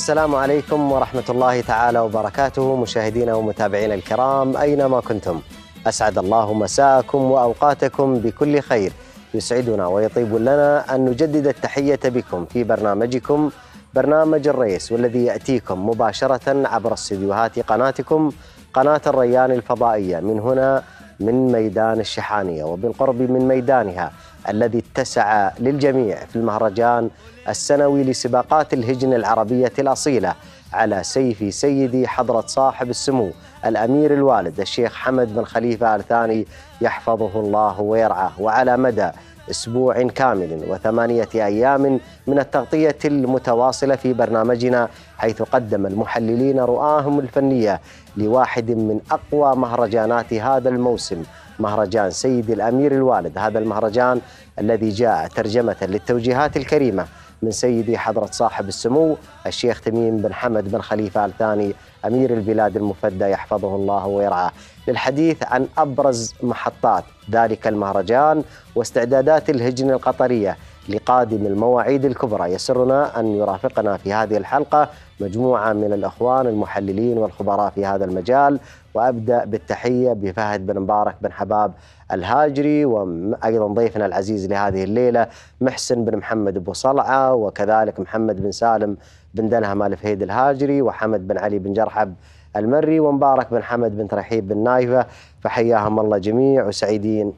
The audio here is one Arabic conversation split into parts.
السلام عليكم ورحمة الله تعالى وبركاته مشاهدينا ومتابعينا الكرام أينما كنتم أسعد الله مساءكم وأوقاتكم بكل خير يسعدنا ويطيب لنا أن نجدد التحية بكم في برنامجكم برنامج الرئيس والذي يأتيكم مباشرة عبر استديوهات قناتكم قناة الريان الفضائية من هنا من ميدان الشحانية وبالقرب من ميدانها الذي اتسع للجميع في المهرجان السنوي لسباقات الهجن العربية الأصيلة على سيف سيدي حضرة صاحب السمو الأمير الوالد الشيخ حمد بن خليفة آل ثاني يحفظه الله ويرعاه وعلى مدى أسبوع كامل وثمانية أيام من التغطية المتواصلة في برنامجنا حيث قدم المحللين رؤاهم الفنية لواحد من أقوى مهرجانات هذا الموسم مهرجان سيد الأمير الوالد هذا المهرجان الذي جاء ترجمة للتوجيهات الكريمة من سيدي حضرة صاحب السمو الشيخ تميم بن حمد بن خليفة آل ثاني أمير البلاد المفدى يحفظه الله ويرعاه للحديث عن أبرز محطات ذلك المهرجان واستعدادات الهجنة القطرية لقادم المواعيد الكبرى يسرنا أن يرافقنا في هذه الحلقة مجموعة من الأخوان المحللين والخبراء في هذا المجال وأبدأ بالتحية بفهد بن مبارك بن حباب الهاجري وأيضا ضيفنا العزيز لهذه الليلة محسن بن محمد أبو صلعة وكذلك محمد بن سالم بن دنهم آل فهيد الهاجري وحمد بن علي بن جرحب المري ومبارك بن حمد بن ترحيب بن نايفة فحياهم الله جميع وسعيدين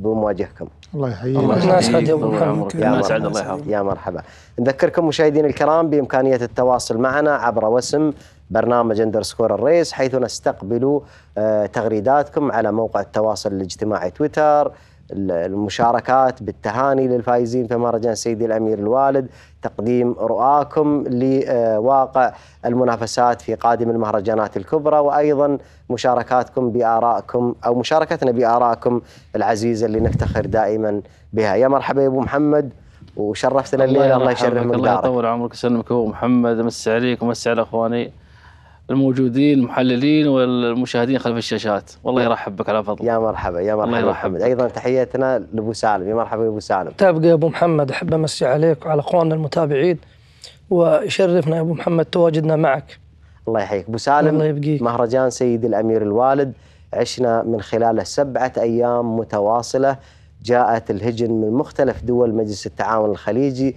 بمواجهكم الله يحييك الله يسعدك الله يسعد الله يحفظك يا مرحبا نذكركم مشاهدينا الكرام بإمكانية التواصل معنا عبر وسم برنامج اندر سكور الريس حيث نستقبل آه، تغريداتكم على موقع التواصل الاجتماعي تويتر المشاركات بالتهاني للفائزين في مهرجان سيدي الامير الوالد تقديم رؤاكم لواقع المنافسات في قادم المهرجانات الكبرى وايضا مشاركاتكم بارائكم او مشاركتنا بارائكم العزيزه اللي نفتخر دائما بها يا مرحبا يا ابو محمد وشرفتنا الليله الله مقدارك الله يطول عمرك ويسلمك ابو محمد امسي عليك ومسي على اخواني الموجودين المحللين والمشاهدين خلف الشاشات والله يرحب بك على فضل يا مرحبا يا مرحبا الله محمد ايضا تحياتنا لابو سالم يا مرحبا يا ابو سالم تبقى يا ابو محمد احب امسي عليك وعلى اخواننا المتابعين ويشرفنا يا ابو محمد تواجدنا معك الله يحييك ابو سالم الله يبقيك مهرجان سيد الامير الوالد عشنا من خلاله سبعه ايام متواصله جاءت الهجن من مختلف دول مجلس التعاون الخليجي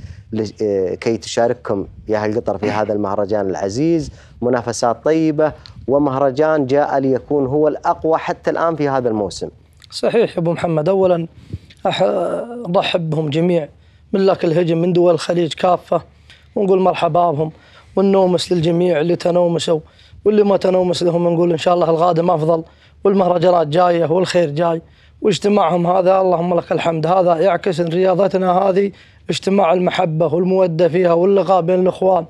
آه، كي تشارككم يا أهل قطر في هذا المهرجان العزيز منافسات طيبة ومهرجان جاء ليكون هو الأقوى حتى الآن في هذا الموسم صحيح أبو محمد أولا أرحب بهم جميع ملاك الهجن من دول الخليج كافة ونقول مرحبا بهم والنومس للجميع اللي تنومسوا واللي ما تنومس لهم نقول إن شاء الله القادم أفضل والمهرجانات جاية والخير جاي واجتماعهم هذا اللهم لك الحمد هذا يعكس ان رياضتنا هذه اجتماع المحبه والموده فيها واللقاء بين الاخوان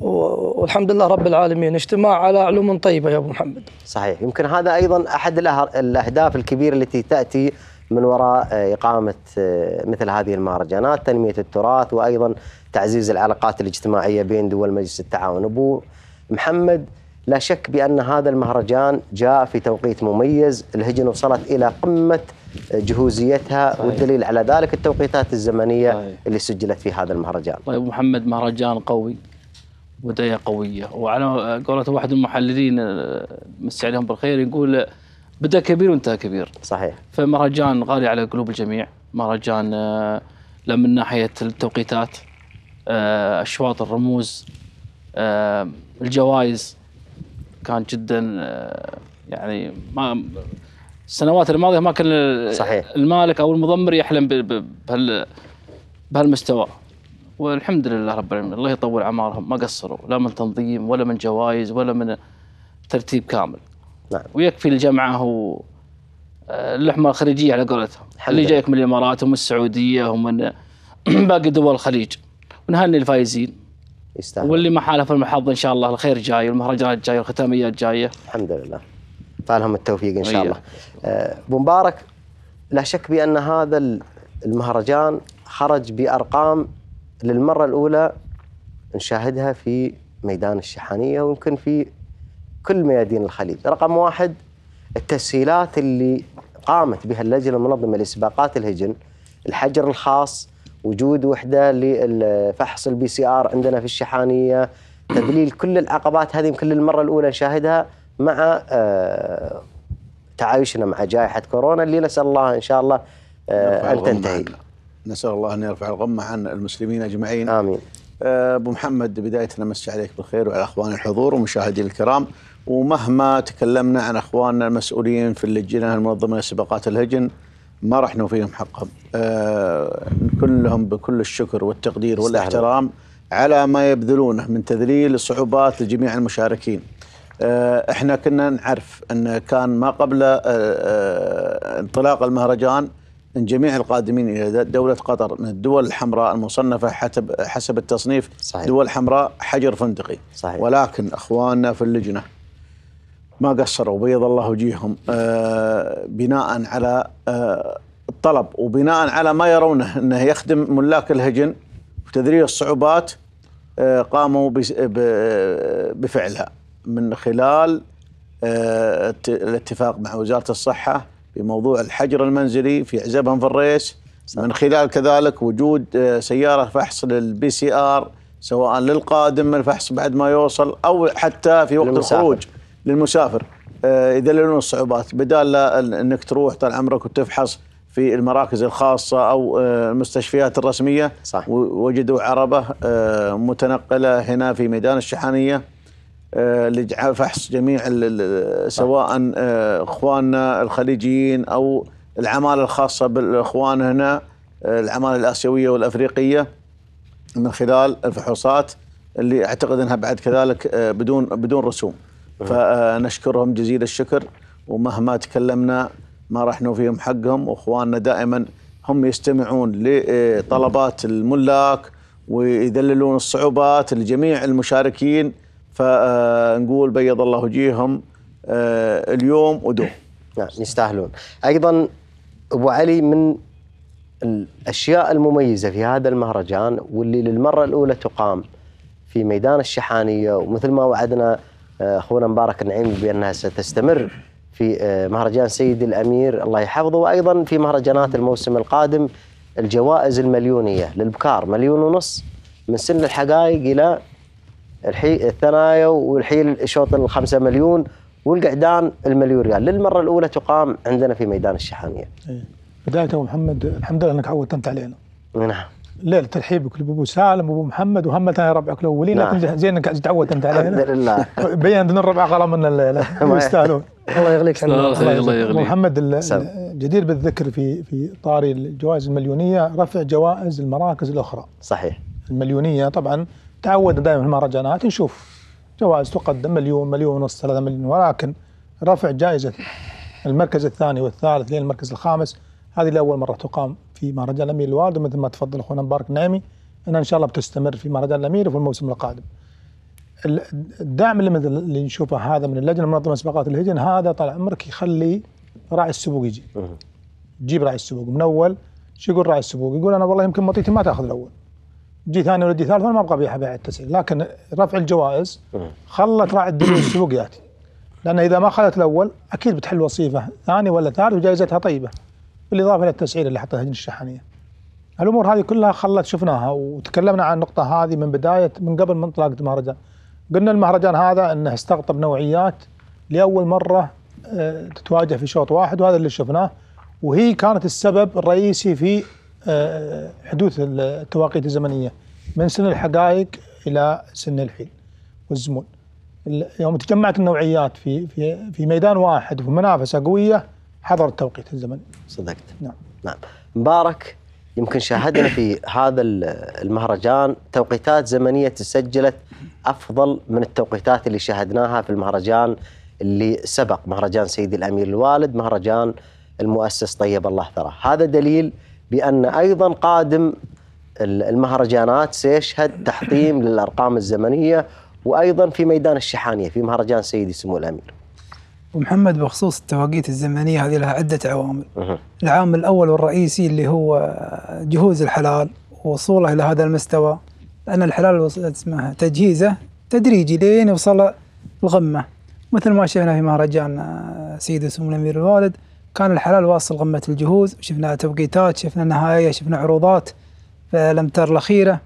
والحمد لله رب العالمين اجتماع على علوم طيبه يا ابو محمد. صحيح يمكن هذا ايضا احد الاهداف الكبيره التي تاتي من وراء آه، اقامه آه، مثل هذه المهرجانات تنميه التراث وايضا تعزيز العلاقات الاجتماعيه بين دول مجلس التعاون. ابو محمد لا شك بأن هذا المهرجان جاء في توقيت مميز الهجن وصلت إلى قمة جهوزيتها صحيح. والدليل على ذلك التوقيتات الزمنية صحيح. اللي سجلت في هذا المهرجان طيب محمد مهرجان قوي بداية قوية وعلى قولة واحد المحللين آه، مسي عليهم بالخير يقول بدأ كبير وانتهى كبير صحيح فمهرجان غالي على قلوب الجميع مهرجان آه، لا من ناحية التوقيتات آه، أشواط الرموز الجوائز كان جدا آه، يعني ما السنوات الماضيه ما كان صحيح. المالك او المضمر يحلم بهال بهالمستوى والحمد لله رب العالمين الله يطول اعمارهم ما قصروا لا من تنظيم ولا من جوائز ولا من ترتيب كامل نعم. ويكفي الجمعه هو آه، اللحمه الخليجيه على قولتهم اللي جايك من الامارات ومن السعوديه ومن باقي دول الخليج ونهني الفايزين يستاهل واللي ما حالف المحظ ان شاء الله الخير جاي والمهرجانات جايه والختاميات جايه الحمد لله فالهم التوفيق ان شاء طيب. الله آه، ابو مبارك لا شك بان هذا المهرجان خرج بارقام للمره الاولى نشاهدها في ميدان الشحانيه ويمكن في كل ميادين الخليج رقم واحد التسهيلات اللي قامت بها اللجنه المنظمه لسباقات الهجن الحجر الخاص وجود وحده لفحص البي سي ار عندنا في الشحانيه تذليل كل العقبات هذه يمكن للمره الاولى نشاهدها مع آه، تعايشنا مع جائحه كورونا اللي نسال الله ان شاء الله آه، ان تنتهي نسال الله ان يرفع الغمه عن المسلمين اجمعين امين آه، ابو محمد بدايه نمسي عليك بالخير وعلى اخوان الحضور ومشاهدينا الكرام ومهما تكلمنا عن اخواننا المسؤولين في اللجنه المنظمه لسباقات الهجن ما رحنا فيهم حقهم آه كلهم بكل الشكر والتقدير والاحترام على ما يبذلونه من تذليل الصعوبات لجميع المشاركين آه احنا كنا نعرف ان كان ما قبل آه, آه، انطلاق المهرجان ان جميع القادمين الى دوله قطر من الدول الحمراء المصنفه حسب حسب التصنيف صحيح. دول حمراء حجر فندقي صحيح. ولكن اخواننا في اللجنه ما قصروا بيض الله وجيههم آه، بناء على آه، الطلب وبناء على ما يرونه انه يخدم ملاك الهجن وتذرير الصعوبات آه، قاموا بفعلها من خلال الاتفاق مع وزاره الصحه بموضوع الحجر المنزلي في عزبهم في الريس من خلال كذلك وجود سياره فحص للبي سي ار سواء للقادم الفحص بعد ما يوصل او حتى في وقت الخروج للمسافر آه، يدللون الصعوبات بدال انك تروح طال عمرك وتفحص في المراكز الخاصة أو آه، المستشفيات الرسمية صح. وجدوا عربة آه، متنقلة هنا في ميدان الشحانية لفحص جميع سواء إخواننا الخليجيين أو العمالة الخاصة بالإخوان هنا العمالة الآسيوية والأفريقية من خلال الفحوصات اللي أعتقد أنها بعد كذلك بدون بدون رسوم فنشكرهم جزيل الشكر ومهما تكلمنا ما راح نوفيهم حقهم واخواننا دائما هم يستمعون لطلبات الملاك ويذللون الصعوبات لجميع المشاركين فنقول بيض الله وجيههم آه، اليوم ودوم نعم يستاهلون ايضا ابو علي من الاشياء المميزه في هذا المهرجان واللي للمره الاولى تقام في ميدان الشحانيه ومثل ما وعدنا اخونا مبارك النعيم بانها ستستمر في آه، مهرجان سيد الامير الله يحفظه وايضا في مهرجانات الموسم القادم الجوائز المليونيه للبكار مليون ونص من سن الحقائق الى الحي الثنايا والحين شوط الخمسة مليون والقعدان المليون ريال للمرة الأولى تقام عندنا في ميدان الشحانية إيه. بداية أبو محمد الحمد لله أنك عودت علينا نعم لا الترحيب بكل ابو سالم وابو محمد ثاني ربعك الاولين لكن نعم. زين انك تعودت انت علينا الحمد لله بين ان الربع غلا من يستاهلون الله يغليك الله يغليك محمد الجدير بالذكر في في طاري الجوائز المليونيه رفع جوائز المراكز الاخرى صحيح المليونيه طبعا تعودنا دائما في المهرجانات نشوف جوائز تقدم مليون مليون ونص ثلاثة مليون ولكن رفع جائزة المركز الثاني والثالث للمركز الخامس هذه لأول مرة تقام في مهرجان الامير الوالد مثل ما تفضل اخونا مبارك نعمي انها ان شاء الله بتستمر في مهرجان الامير وفي الموسم القادم. الدعم اللي مثل اللي نشوفه هذا من اللجنه المنظمه سباقات الهجن هذا طال عمرك يخلي راعي السبوق يجي. جيب راعي السبوق من اول شو يقول راعي السبوق؟ يقول انا والله يمكن مطيتي ما تاخذ الاول. جي ثاني ولا جي ثالث ما ابغى ابيعها بيع التسعير، لكن رفع الجوائز خلت راعي السبوق ياتي. لان اذا ما اخذت الاول اكيد بتحل وصيفه ثاني ولا ثالث وجائزتها طيبه. بالاضافه الى التسعير اللي حطها هجن الشحنيه. الامور هذه كلها خلت شفناها وتكلمنا عن النقطه هذه من بدايه من قبل من انطلاق المهرجان. قلنا المهرجان هذا انه استقطب نوعيات لاول مره آه، تتواجه في شوط واحد وهذا اللي شفناه وهي كانت السبب الرئيسي في آه، حدوث التواقيت الزمنيه من سن الحقائق الى سن الحين والزمول. يوم تجمعت النوعيات في في في ميدان واحد وفي منافسه قويه حضر التوقيت الزمني صدقت نعم نعم مبارك يمكن شاهدنا في هذا المهرجان توقيتات زمنيه تسجلت افضل من التوقيتات اللي شاهدناها في المهرجان اللي سبق مهرجان سيدي الامير الوالد مهرجان المؤسس طيب الله ثراه هذا دليل بان ايضا قادم المهرجانات سيشهد تحطيم للارقام الزمنيه وايضا في ميدان الشحانيه في مهرجان سيدي سمو الامير ومحمد بخصوص التواقيت الزمنيه هذه لها عده عوامل. العامل الاول والرئيسي اللي هو جهوز الحلال ووصوله الى هذا المستوى لان الحلال اسمه تجهيزه تدريجي لين يوصل الغمه مثل ما شفنا في مهرجان سيد سمو الامير الوالد كان الحلال واصل غمه الجهوز شفنا توقيتات شفنا نهايه شفنا عروضات فلم تر الاخيره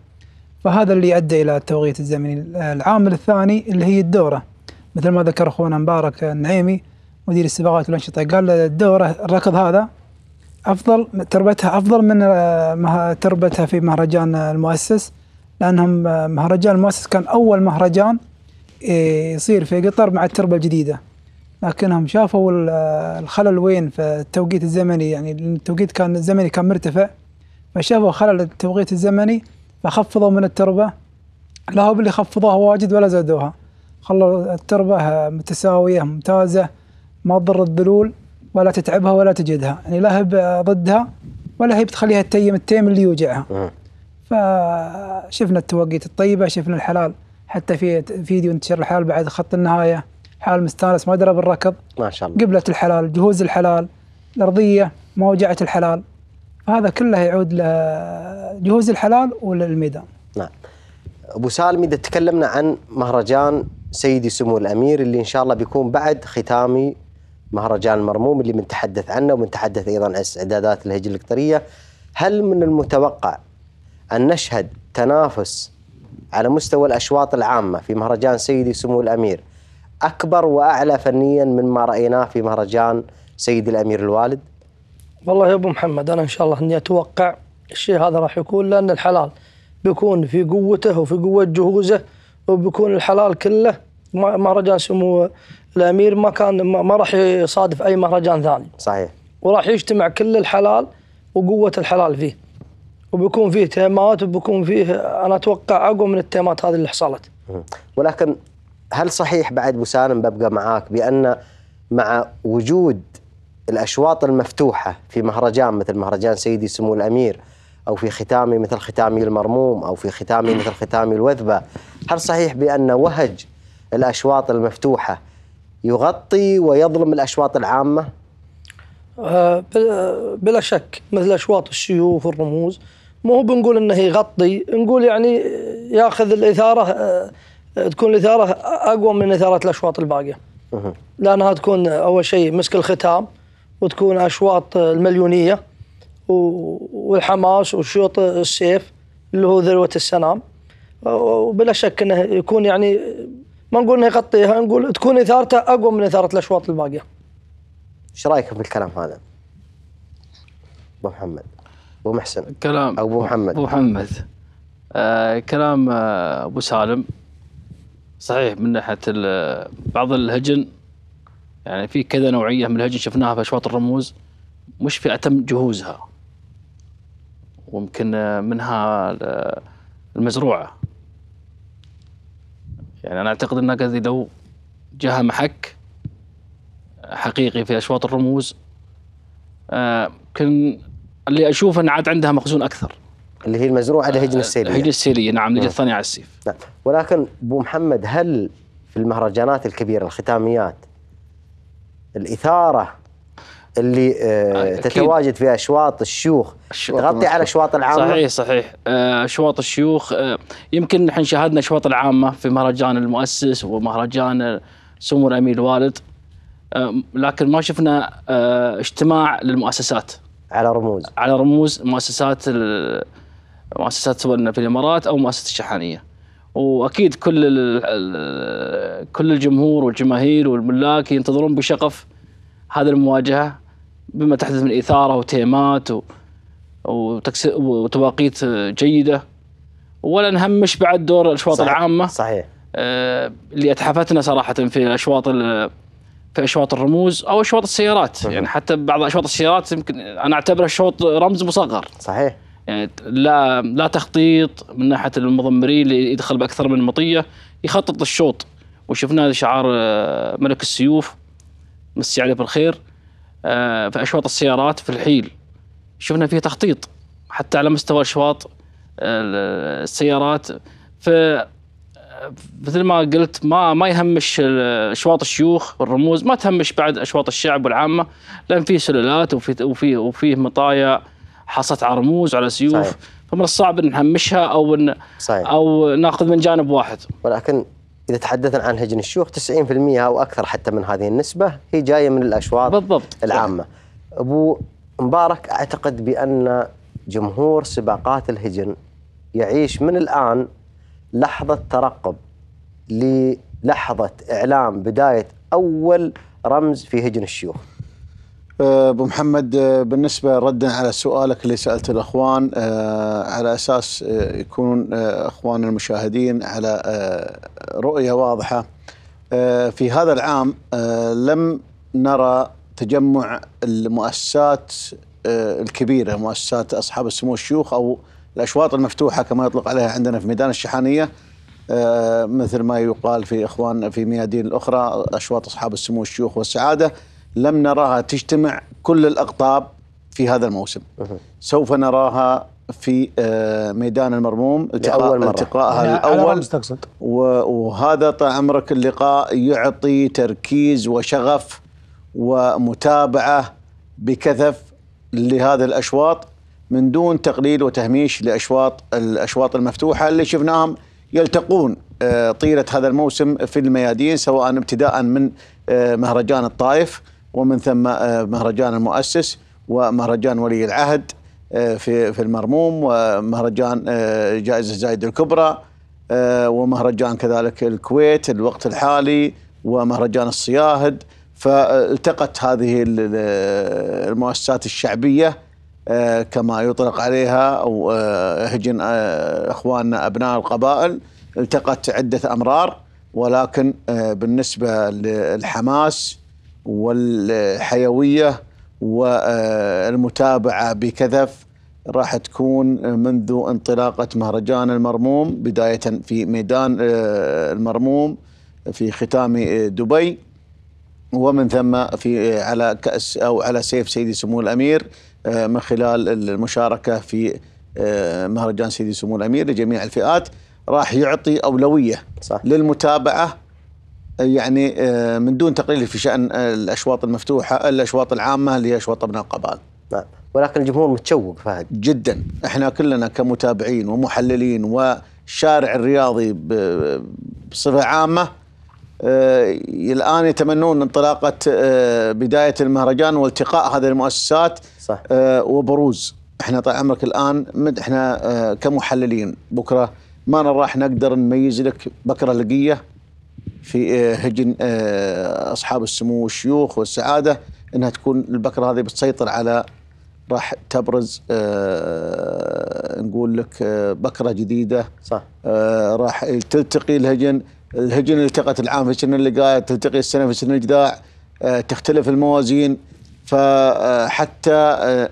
فهذا اللي ادى الى التوقيت الزمني العامل الثاني اللي هي الدوره مثل ما ذكر اخونا مبارك النعيمي مدير السباقات والانشطه قال الدوره الركض هذا افضل تربتها افضل من آه، تربتها في مهرجان المؤسس لانهم آه، مهرجان المؤسس كان اول مهرجان آه، يصير في قطر مع التربه الجديده لكنهم شافوا الخلل وين في التوقيت الزمني يعني التوقيت كان الزمني كان مرتفع فشافوا خلل التوقيت الزمني فخفضوا من التربه لا هو اللي خفضوها واجد ولا زادوها خلوا التربة متساوية ممتازة ما تضر الذلول ولا تتعبها ولا تجدها يعني لا هي ضدها ولا هي بتخليها التيم التيم اللي يوجعها آه. فشفنا التوقيت الطيبة شفنا الحلال حتى في فيديو انتشر الحلال بعد خط النهاية حال مستانس ما درى بالركض ما شاء الله قبلة الحلال جهوز الحلال الأرضية ما وجعت الحلال فهذا كله يعود لجهوز الحلال وللميدان نعم أبو سالم إذا تكلمنا عن مهرجان سيدي سمو الامير اللي ان شاء الله بيكون بعد ختامي مهرجان المرموم اللي بنتحدث عنه وبنتحدث ايضا عن استعدادات الهجره القطريه هل من المتوقع ان نشهد تنافس على مستوى الاشواط العامه في مهرجان سيدي سمو الامير اكبر واعلى فنيا مما رايناه في مهرجان سيدي الامير الوالد؟ والله يا ابو محمد انا ان شاء الله اني اتوقع الشيء هذا راح يكون لان الحلال بيكون في قوته وفي قوه جهوزه وبيكون الحلال كله مهرجان سمو الامير ما كان ما راح يصادف اي مهرجان ثاني صحيح وراح يجتمع كل الحلال وقوه الحلال فيه وبيكون فيه تيمات وبيكون فيه انا اتوقع اقوى من التيمات هذه اللي حصلت ولكن هل صحيح بعد ابو سالم ببقى معاك بان مع وجود الاشواط المفتوحه في مهرجان مثل مهرجان سيدي سمو الامير أو في ختامي مثل ختامي المرموم أو في ختامي مثل ختامي الوذبة هل صحيح بأن وهج الأشواط المفتوحة يغطي ويظلم الأشواط العامة؟ آه، بلا شك مثل أشواط السيوف والرموز مو بنقول انه يغطي نقول يعني ياخذ الاثاره آه، تكون الاثاره اقوى من اثاره الاشواط الباقيه لانها تكون اول شيء مسك الختام وتكون اشواط المليونيه والحماس وشوط السيف اللي هو ذروه السنام وبلا شك انه يكون يعني ما نقول انه يغطيها نقول تكون اثارته اقوى من اثاره الاشواط الباقيه. ايش في بالكلام هذا؟ ابو محمد ابو محسن كلام ابو محمد ابو محمد آه كلام آه، ابو سالم صحيح من ناحيه بعض الهجن يعني في كذا نوعيه من الهجن شفناها في اشواط الرموز مش في اتم جهوزها ويمكن آه، منها آه، المزروعه يعني انا اعتقد انها قد لو جاها محك حقيقي في اشواط الرموز آه، كان اللي اشوف ان عاد عندها مخزون اكثر اللي هي المزروعه الهجن السيليه الهجن السيليه نعم اللي الثانيه على السيف نعم ولكن ابو محمد هل في المهرجانات الكبيره الختاميات الاثاره اللي آه، آه، تتواجد في اشواط الشيوخ تغطي على اشواط العامه صحيح صحيح آه، اشواط الشيوخ يمكن احنا شاهدنا اشواط العامه في مهرجان المؤسس ومهرجان سمو الامير الوالد لكن ما شفنا اجتماع للمؤسسات على رموز على رموز مؤسسات مؤسسات سواء في الامارات او مؤسسه الشحانيه واكيد كل كل الجمهور والجماهير والملاك ينتظرون بشغف هذه المواجهه بما تحدث من إثارة وتيمات وتواقيت جيدة ولا نهمش بعد دور الأشواط صحيح. العامة صحيح آه، اللي اتحفتنا صراحة في الأشواط في أشواط الرموز أو أشواط السيارات يعني حتى بعض أشواط السيارات يمكن أنا أعتبره شوط رمز مصغر صحيح يعني لا لا تخطيط من ناحيه المضمرين اللي يدخل باكثر من مطيه يخطط الشوط وشفنا شعار آه، ملك السيوف مسي عليه بالخير آه، في أشواط السيارات في الحيل شفنا فيه تخطيط حتى على مستوى أشواط آه، السيارات ف مثل ما قلت ما ما يهمش اشواط الشيوخ والرموز ما تهمش بعد اشواط الشعب والعامه لان في سلالات وفي وفي وفي مطايا حصلت على رموز وعلى سيوف صحيح. فمن الصعب ان نهمشها او ان صحيح. او ناخذ من جانب واحد ولكن إذا تحدثنا عن هجن الشيوخ 90% أو أكثر حتى من هذه النسبة هي جاية من الأشواط بالضبط العامة أبو مبارك أعتقد بأن جمهور سباقات الهجن يعيش من الآن لحظة ترقب للحظة إعلام بداية أول رمز في هجن الشيوخ آه، ابو محمد آه، بالنسبه ردا على سؤالك اللي سالته الاخوان آه، على اساس يكون اخوان المشاهدين على رؤيه واضحه في هذا العام لم نرى تجمع المؤسسات الكبيره مؤسسات اصحاب السمو الشيوخ او الاشواط المفتوحه كما يطلق عليها عندنا في ميدان الشحانيه مثل ما يقال في اخوان في ميادين الاخرى اشواط اصحاب السمو الشيوخ والسعاده لم نراها تجتمع كل الأقطاب في هذا الموسم سوف نراها في آه، ميدان المرموم التقاء التقائها الاول وهذا طال عمرك اللقاء يعطي تركيز وشغف ومتابعه بكثف لهذا الاشواط من دون تقليل وتهميش لاشواط الاشواط المفتوحه اللي شفناهم يلتقون آه، طيله هذا الموسم في الميادين سواء ابتداء من آه، مهرجان الطائف ومن ثم آه، مهرجان المؤسس ومهرجان ولي العهد آه، في في المرموم ومهرجان آه، جائزه زايد الكبرى ومهرجان كذلك الكويت الوقت الحالي ومهرجان الصياهد فالتقت هذه المؤسسات الشعبيه كما يطلق عليها او هجن اخواننا ابناء القبائل التقت عده امرار ولكن بالنسبه للحماس والحيويه والمتابعه بكثف راح تكون منذ انطلاقه مهرجان المرموم بدايه في ميدان آه، المرموم في ختام آه، دبي ومن ثم في آه، على كاس او على سيف سيدي سمو الامير من خلال المشاركه في مهرجان سيدي سمو الامير لجميع الفئات راح يعطي اولويه صح. للمتابعه يعني آه، من دون تقليل في شان آه، الاشواط المفتوحه الاشواط العامه اللي هي اشواط ابناء القبائل. نعم ولكن الجمهور متشوق فهد. جدا احنا كلنا كمتابعين ومحللين والشارع الرياضي بصفه عامه آه، الان يتمنون انطلاقه بدايه المهرجان والتقاء هذه المؤسسات صح. وبروز احنا طال عمرك الان احنا كمحللين بكره ما راح نقدر نميز لك بكره لقيه في آه، هجن آه، اصحاب السمو والشيوخ والسعاده انها تكون البكره هذه بتسيطر على راح تبرز آه، نقول لك بكره جديده صح راح تلتقي الهجن الهجن اللي التقت العام في سن قاعد تلتقي السنه في سن الجداع تختلف الموازين فحتى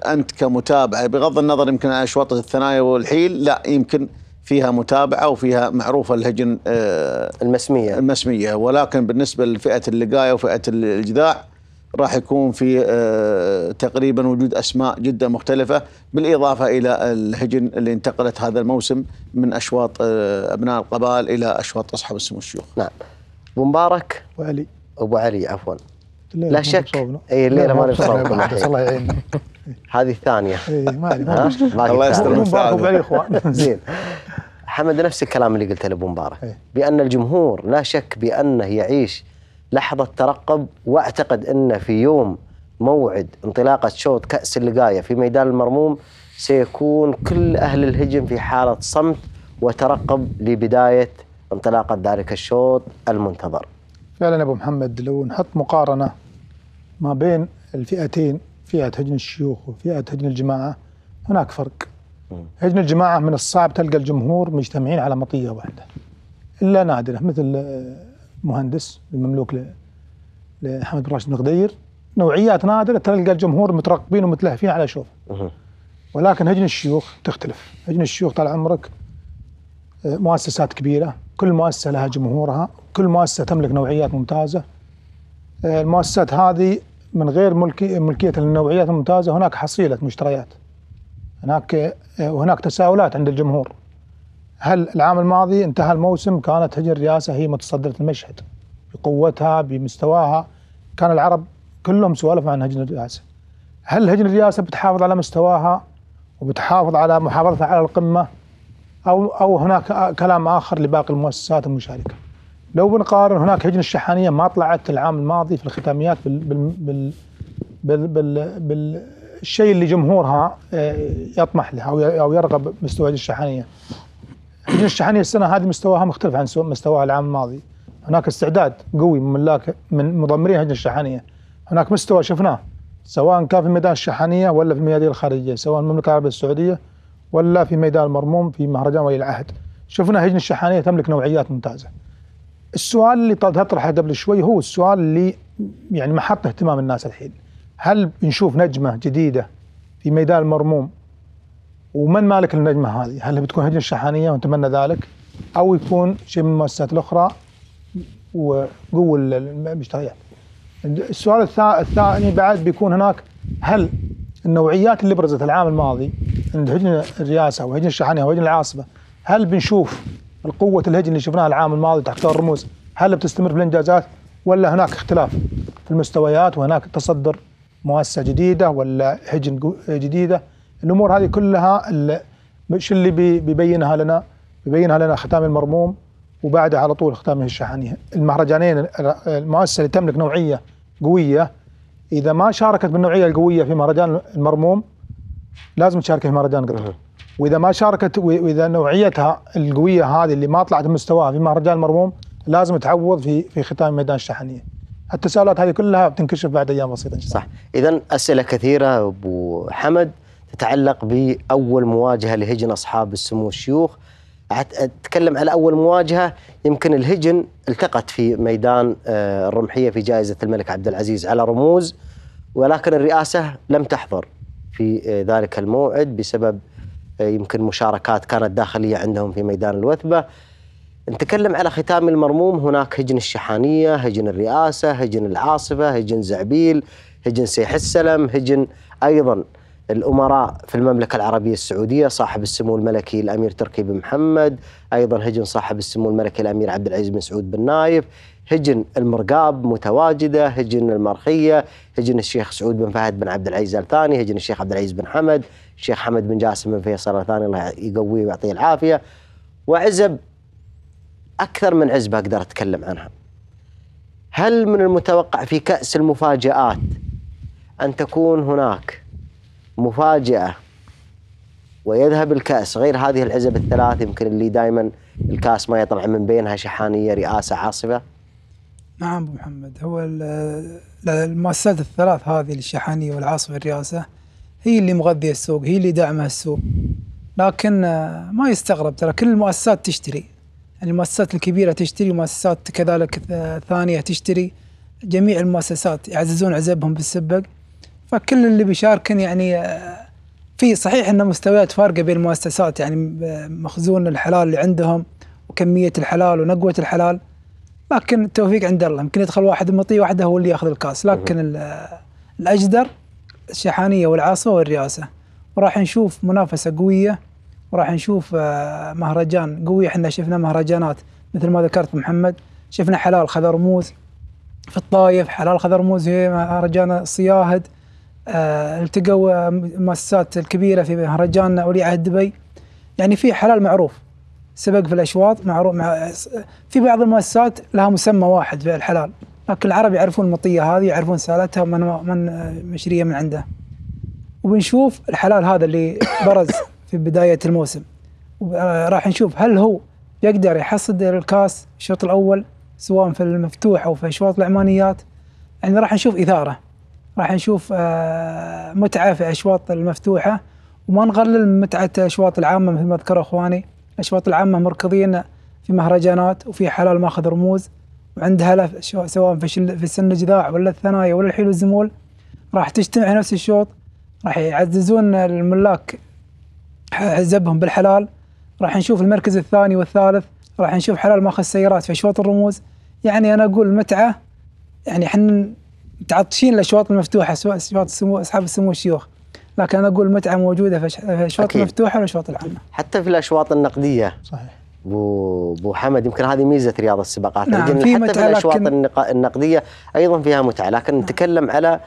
انت كمتابعه بغض النظر يمكن عن اشواط الثنايا والحيل لا يمكن فيها متابعه وفيها معروفه الهجن آه، المسميه المسميه ولكن بالنسبه لفئه اللقايه وفئه الجذاع راح يكون في آه، تقريبا وجود اسماء جدا مختلفه بالاضافه الى الهجن اللي انتقلت هذا الموسم من اشواط آه، ابناء القبائل الى اشواط اصحاب السمو الشيوخ. نعم. ابو مبارك وعلي ابو علي عفوا لا شك اي الليله ما نبصركم الله يعيننا هذه الثانيه إيه، ما الله يستر مبارك الاخوان زين حمد نفس الكلام اللي قلته لابو مبارك إيه. بان الجمهور لا شك بانه يعيش لحظه ترقب واعتقد انه في يوم موعد انطلاقه شوط كاس اللقايه في ميدان المرموم سيكون كل اهل الهجم في حاله صمت وترقب لبدايه انطلاقه ذلك الشوط المنتظر. فعلا ابو محمد لو نحط مقارنه ما بين الفئتين فئة هجن الشيوخ وفئة هجن الجماعة هناك فرق هجن الجماعة من الصعب تلقى الجمهور مجتمعين على مطية واحدة إلا نادرة مثل آه، مهندس المملوك لحمد بن راشد بن غدير نوعيات نادرة تلقى الجمهور مترقبين ومتلهفين على شوف ولكن هجن الشيوخ تختلف هجن الشيوخ طال عمرك آه، مؤسسات كبيرة كل مؤسسة لها جمهورها كل مؤسسة تملك نوعيات ممتازة آه، المؤسسات هذه من غير ملكي ملكية النوعيات الممتازة هناك حصيلة مشتريات هناك وهناك تساؤلات عند الجمهور هل العام الماضي انتهى الموسم كانت هجر الرئاسة هي متصدرة المشهد بقوتها بمستواها كان العرب كلهم سوالف عن هجن الرئاسة هل هجن الرئاسة بتحافظ على مستواها وبتحافظ على محافظتها على القمة أو أو هناك كلام آخر لباقي المؤسسات المشاركة لو بنقارن هناك هجنة الشحانية ما طلعت العام الماضي في الختاميات بال بال بال بال بال بالشيء اللي جمهورها آه، يطمح له أو يرغب مستوى الشحانية هجن الشحانية السنة هذه مستواها مختلف عن مستواها العام الماضي هناك استعداد قوي من ملاك من مضمرين هجن الشحانية هناك مستوى شفناه سواء كان في ميدان الشحانية ولا في الميادين الخارجية سواء المملكة العربية السعودية ولا في ميدان المرموم في مهرجان ولي العهد شفنا هجن الشحانية تملك نوعيات ممتازة السؤال اللي طرحه قبل شوي هو السؤال اللي يعني محط اهتمام الناس الحين هل بنشوف نجمه جديده في ميدان المرموم ومن مالك النجمه هذه؟ هل بتكون هجنه الشحانيه ونتمنى ذلك او يكون شيء من المؤسسات الاخرى وقوه المشتريات. السؤال الثاني بعد بيكون هناك هل النوعيات اللي برزت العام الماضي عند هجنه الرئاسه وهجنه الشحانيه وهجنه العاصمه هل بنشوف القوة الهجن اللي شفناها العام الماضي تحت الرموز هل بتستمر في الإنجازات ولا هناك اختلاف في المستويات وهناك تصدر مؤسسة جديدة ولا هجن جديدة الأمور هذه كلها شو اللي بيبينها لنا بيبينها لنا ختام المرموم وبعدها على طول ختامه الشحنية المهرجانين المؤسسة اللي تملك نوعية قوية إذا ما شاركت بالنوعية القوية في مهرجان المرموم لازم تشارك في مهرجان قطر واذا ما شاركت واذا نوعيتها القويه هذه اللي ما طلعت مستواها في مهرجان مرموم لازم تعوض في في ختام ميدان الشحنيه. التساؤلات هذه كلها بتنكشف بعد ايام بسيطه ان شاء الله. صح، اذا اسئله كثيره ابو حمد تتعلق باول مواجهه لهجن اصحاب السمو الشيوخ اتكلم على اول مواجهه يمكن الهجن التقت في ميدان آه، الرمحيه في جائزه الملك عبد العزيز على رموز ولكن الرئاسه لم تحضر في آه، ذلك الموعد بسبب آه، يمكن مشاركات كانت داخلية عندهم في ميدان الوثبة نتكلم على ختام المرموم هناك هجن الشحانية هجن الرئاسة هجن العاصفة هجن زعبيل هجن سيح السلم هجن أيضا الأمراء في المملكة العربية السعودية صاحب السمو الملكي الأمير تركي بن محمد أيضا هجن صاحب السمو الملكي الأمير عبد العزيز بن سعود بن نايف هجن المرقاب متواجدة هجن المرخية هجن الشيخ سعود بن فهد بن عبد العزيز الثاني هجن الشيخ عبد العزيز بن حمد الشيخ حمد بن جاسم بن فيصل الثاني الله يقويه ويعطيه العافيه وعزب اكثر من عزبه اقدر اتكلم عنها. هل من المتوقع في كأس المفاجآت أن تكون هناك مفاجأة ويذهب الكأس غير هذه العزب الثلاث يمكن اللي دائما الكأس ما يطلع من بينها شحانية رئاسة عاصفة نعم أبو محمد هو المؤسسات الثلاث هذه الشحانية والعاصفة والرئاسة هي اللي مغذيه السوق هي اللي داعمه السوق لكن آه، ما يستغرب ترى كل المؤسسات تشتري يعني المؤسسات الكبيره تشتري مؤسسات كذلك ثانيه تشتري جميع المؤسسات يعززون عزبهم بالسبق فكل اللي بيشاركن يعني آه، في صحيح ان مستويات فارقه بين المؤسسات يعني آه، مخزون الحلال اللي عندهم وكميه الحلال ونقوه الحلال لكن التوفيق عند الله يمكن يدخل واحد مطي واحده هو اللي ياخذ الكاس لكن الاجدر الشحانية والعاصة والرئاسة وراح نشوف منافسة قوية وراح نشوف آه، مهرجان قوي احنا شفنا مهرجانات مثل ما ذكرت محمد شفنا حلال خذرموز في الطايف حلال خذرموز هي مهرجان الصياهد آه، التقوا المؤسسات الكبيرة في مهرجان ولي عهد دبي يعني في حلال معروف سبق في الأشواط معروف مع في بعض المؤسسات لها مسمى واحد في الحلال لكن العرب يعرفون المطيه هذه يعرفون سالتها من من آه، مشريه من عنده وبنشوف الحلال هذا اللي برز في بدايه الموسم آه، راح نشوف هل هو يقدر يحصد الكاس الشوط الاول سواء في المفتوح او في اشواط العمانيات يعني راح نشوف اثاره راح نشوف آه، متعه في اشواط المفتوحه وما نقلل من متعه اشواط العامه مثل ما ذكر اخواني الاشواط العامه مركضين في مهرجانات وفي حلال ماخذ رموز وعندها سواء في في سن الجذاع ولا الثنايا ولا الحيل والزمول راح تجتمع نفس الشوط راح يعززون الملاك حزبهم بالحلال راح نشوف المركز الثاني والثالث راح نشوف حلال ماخذ السيارات في شوط الرموز يعني انا اقول متعه يعني احنا متعطشين للاشواط المفتوحه سواء اشواط السمو اصحاب السمو الشيوخ لكن انا اقول متعه موجوده في الاشواط المفتوحه والاشواط العامه حتى في الاشواط النقديه صحيح بو بو حمد يمكن هذه ميزه رياض السباقات نعم في حتى في الاشواط النقديه ايضا فيها متعه لكن نعم. نتكلم على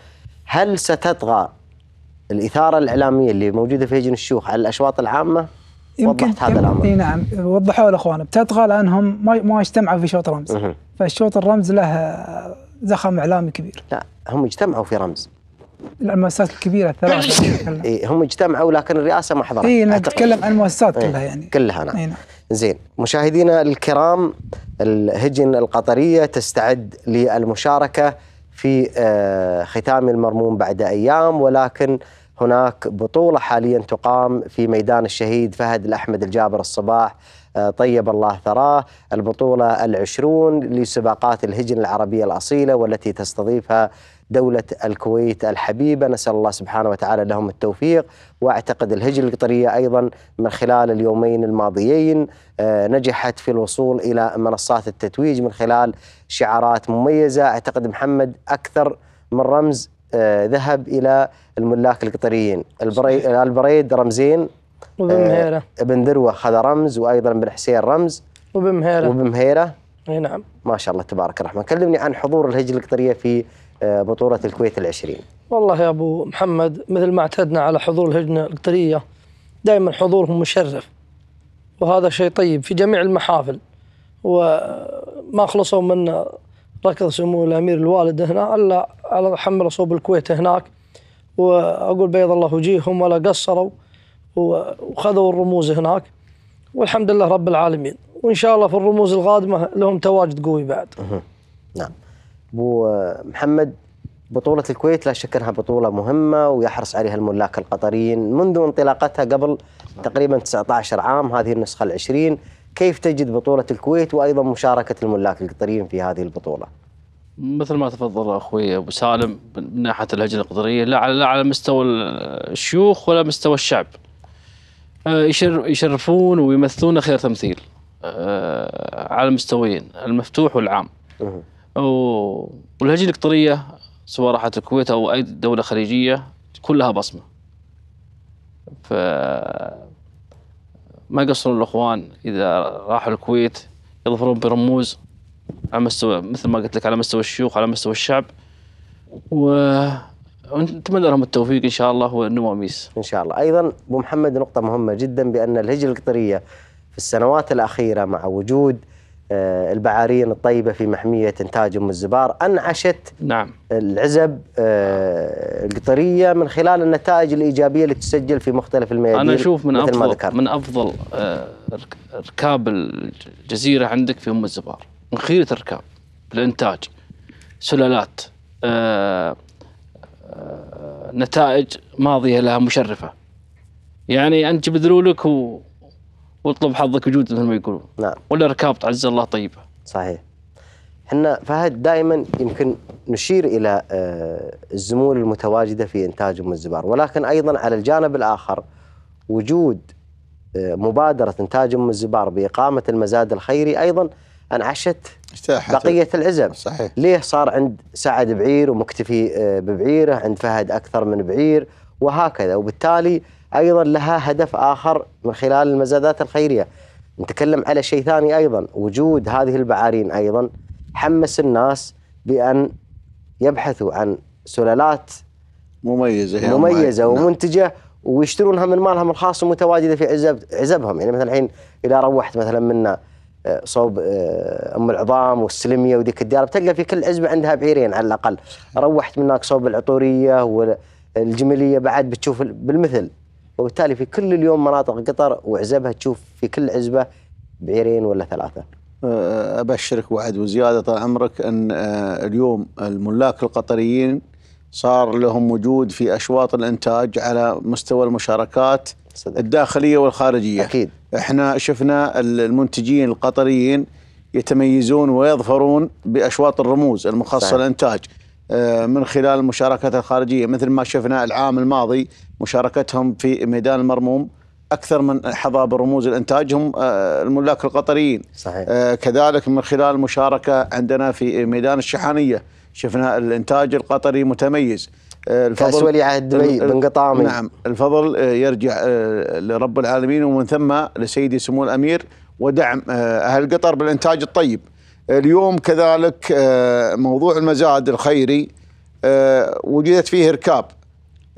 هل ستطغى الاثاره الاعلاميه اللي موجوده في هجن الشيوخ على الاشواط العامه يمكن وضحت هذا الامر اي نعم وضحوا الاخوان بتطغى لانهم ما ما اجتمعوا في شوط رمز فالشوط الرمز له زخم اعلامي كبير لا هم اجتمعوا في رمز المؤسسات الكبيره الثلاثة إيه هم اجتمعوا لكن الرئاسه ما حضرت اي نتكلم عن المؤسسات كلها يعني كلها نعم, إيه نعم. زين مشاهدينا الكرام الهجن القطرية تستعد للمشاركة في آه، ختام المرموم بعد أيام ولكن هناك بطولة حاليا تقام في ميدان الشهيد فهد الأحمد الجابر الصباح آه، طيب الله ثراه البطولة العشرون لسباقات الهجن العربية الأصيلة والتي تستضيفها دولة الكويت الحبيبة نسأل الله سبحانه وتعالى لهم التوفيق وأعتقد الهجرة القطرية أيضا من خلال اليومين الماضيين آه، نجحت في الوصول إلى منصات التتويج من خلال شعارات مميزة أعتقد محمد أكثر من رمز آه، ذهب إلى الملاك القطريين البريد رمزين آه، وبمهيرة مهيرة ابن ذروة خذ رمز وأيضا بن حسين رمز وبمهيرة مهيرة مهيرة نعم ما شاء الله تبارك الرحمن كلمني عن حضور الهجرة القطرية في آه، بطولة الكويت العشرين والله يا أبو محمد مثل ما اعتدنا على حضور الهجنة القطرية دائما حضورهم مشرف وهذا شيء طيب في جميع المحافل وما خلصوا من ركض سمو الأمير الوالد هنا إلا على حمل صوب الكويت هناك وأقول بيض الله وجيههم ولا قصروا وخذوا الرموز هناك والحمد لله رب العالمين وإن شاء الله في الرموز القادمة لهم تواجد قوي بعد نعم بو آه، محمد بطولة الكويت لا شك أنها بطولة مهمة ويحرص عليها الملاك القطريين منذ انطلاقتها قبل تقريبا 19 عام هذه النسخة العشرين كيف تجد بطولة الكويت وأيضا مشاركة الملاك القطريين في هذه البطولة؟ مثل ما تفضل اخوي ابو سالم من ناحيه اللجنه القطريه لا على لا على مستوى الشيوخ ولا مستوى الشعب. آه، يشرفون ويمثلون خير تمثيل آه، على المستويين المفتوح والعام. والهجين القطرية سواء راحت الكويت أو أي دولة خليجية كلها بصمة ف ما قصروا الإخوان إذا راحوا الكويت يظفرون برموز على مستوى مثل ما قلت لك على مستوى الشيوخ على مستوى الشعب و ونتمنى لهم التوفيق ان شاء الله والنمو ميس. ان شاء الله، ايضا ابو محمد نقطة مهمة جدا بان الهجرة القطرية في السنوات الاخيرة مع وجود آه، البعارين الطيبة في محمية إنتاج أم الزبار أنعشت نعم. العزب آه، القطرية من خلال النتائج الإيجابية اللي تسجل في مختلف الميادين أنا أشوف من أفضل من أفضل آه، ركاب الجزيرة عندك في أم الزبار من خيرة الركاب الإنتاج سلالات نتائج ماضية لها مشرفة يعني أنت بذلولك و واطلب حظك وجود مثل ما يقولون نعم ولا ركاب عز الله طيبه صحيح احنا فهد دائما يمكن نشير الى آه، الزمول المتواجده في انتاج ام الزبار ولكن ايضا على الجانب الاخر وجود آه، مبادره انتاج ام الزبار باقامه المزاد الخيري ايضا انعشت بقيه العزب صحيح ليه صار عند سعد بعير ومكتفي آه، ببعيره عند فهد اكثر من بعير وهكذا وبالتالي أيضا لها هدف آخر من خلال المزادات الخيرية نتكلم على شيء ثاني أيضا وجود هذه البعارين أيضا حمس الناس بأن يبحثوا عن سلالات مميزة مميزة ومنتجة نعم. ويشترونها من مالهم الخاص ومتواجده في عزب عزبهم يعني مثلا الحين اذا روحت مثلا من آه، صوب آه، ام العظام والسلميه وذيك الديار بتلقى في كل عزبه عندها بعيرين على الاقل روحت من هناك صوب العطوريه والجمليه بعد بتشوف بالمثل وبالتالي في كل اليوم مناطق قطر وعزبها تشوف في كل عزبه بعيرين ولا ثلاثه. أه، ابشرك وعد وزياده طال عمرك ان أه، اليوم الملاك القطريين صار لهم وجود في اشواط الانتاج على مستوى المشاركات صدق. الداخليه والخارجيه. اكيد. احنا شفنا المنتجين القطريين يتميزون ويظفرون باشواط الرموز المخصصه للانتاج آه، من خلال المشاركات الخارجيه مثل ما شفنا العام الماضي مشاركتهم في ميدان المرموم اكثر من حظى برموز الانتاج هم آه، الملاك القطريين صحيح. آه، كذلك من خلال المشاركه عندنا في ميدان الشحانيه شفنا الانتاج القطري متميز الفضل كاس ولي عهد دبي بن قطامي نعم الفضل يرجع لرب العالمين ومن ثم لسيدي سمو الامير ودعم اهل قطر بالانتاج الطيب اليوم كذلك آه، موضوع المزاد الخيري آه، وجدت فيه ركاب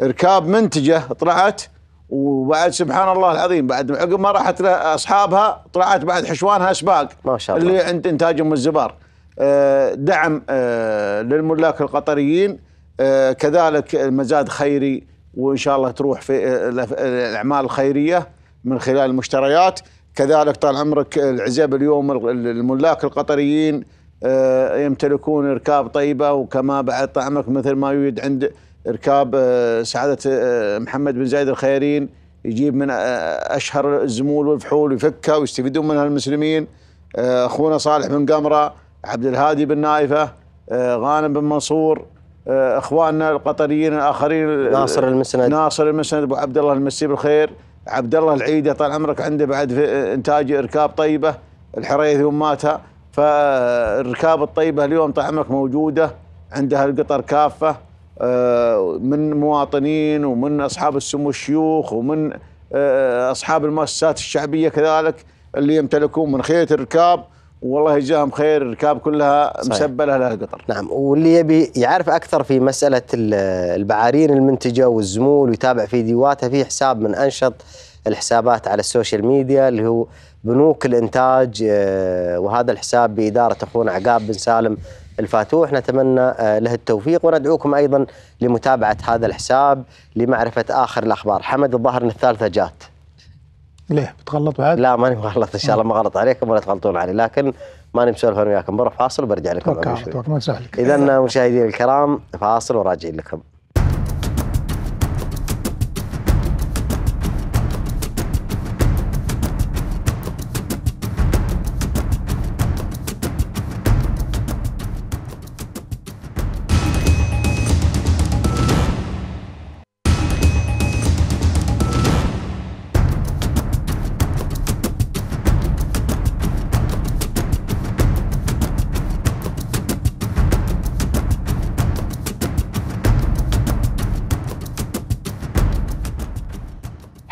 ركاب منتجه طلعت وبعد سبحان الله العظيم بعد عقب ما راحت اصحابها طلعت بعد حشوانها اسباق ما شاء الله اللي عند انتاجهم الزبار آه، دعم للملاك القطريين كذلك المزاد خيري وان شاء الله تروح في الاعمال الخيريه من خلال المشتريات كذلك طال عمرك العزب اليوم الملاك القطريين آه، يمتلكون ركاب طيبه وكما بعد طعمك مثل ما يوجد عند ركاب آه، سعاده آه، محمد بن زايد الخيرين يجيب من اشهر الزمول والفحول ويفكها ويستفيدون منها المسلمين اخونا صالح بن قمره عبد الهادي بن نايفه غانم بن منصور اخواننا القطريين الاخرين ناصر المسند ناصر المسند ابو عبد الله المسيب بالخير عبد الله العيده طال عمرك عنده بعد في انتاج ركاب طيبه الحريث يوم ماتها فالركاب الطيبه اليوم طال عمرك موجوده عندها القطر كافه آه، من مواطنين ومن اصحاب السمو الشيوخ ومن آه، اصحاب المؤسسات الشعبيه كذلك اللي يمتلكون من خيط الركاب والله جزاهم خير الركاب كلها مسبله لها قطر نعم واللي يبي يعرف اكثر في مساله البعارين المنتجه والزمول ويتابع فيديوهاتها في حساب من انشط الحسابات على السوشيال ميديا اللي هو بنوك الانتاج آه، وهذا الحساب باداره اخونا عقاب بن سالم الفاتوح نتمنى آه، له التوفيق وندعوكم ايضا لمتابعه هذا الحساب لمعرفه اخر الاخبار حمد الظهر الثالثه جات ليه بتغلط بعد؟ لا ماني مغلط ان شاء الله ما غلط عليكم ولا تغلطون علي لكن ماني مسولف انا وياكم بروح فاصل وبرجع لكم توكل ما اذا مشاهدينا الكرام فاصل وراجعين لكم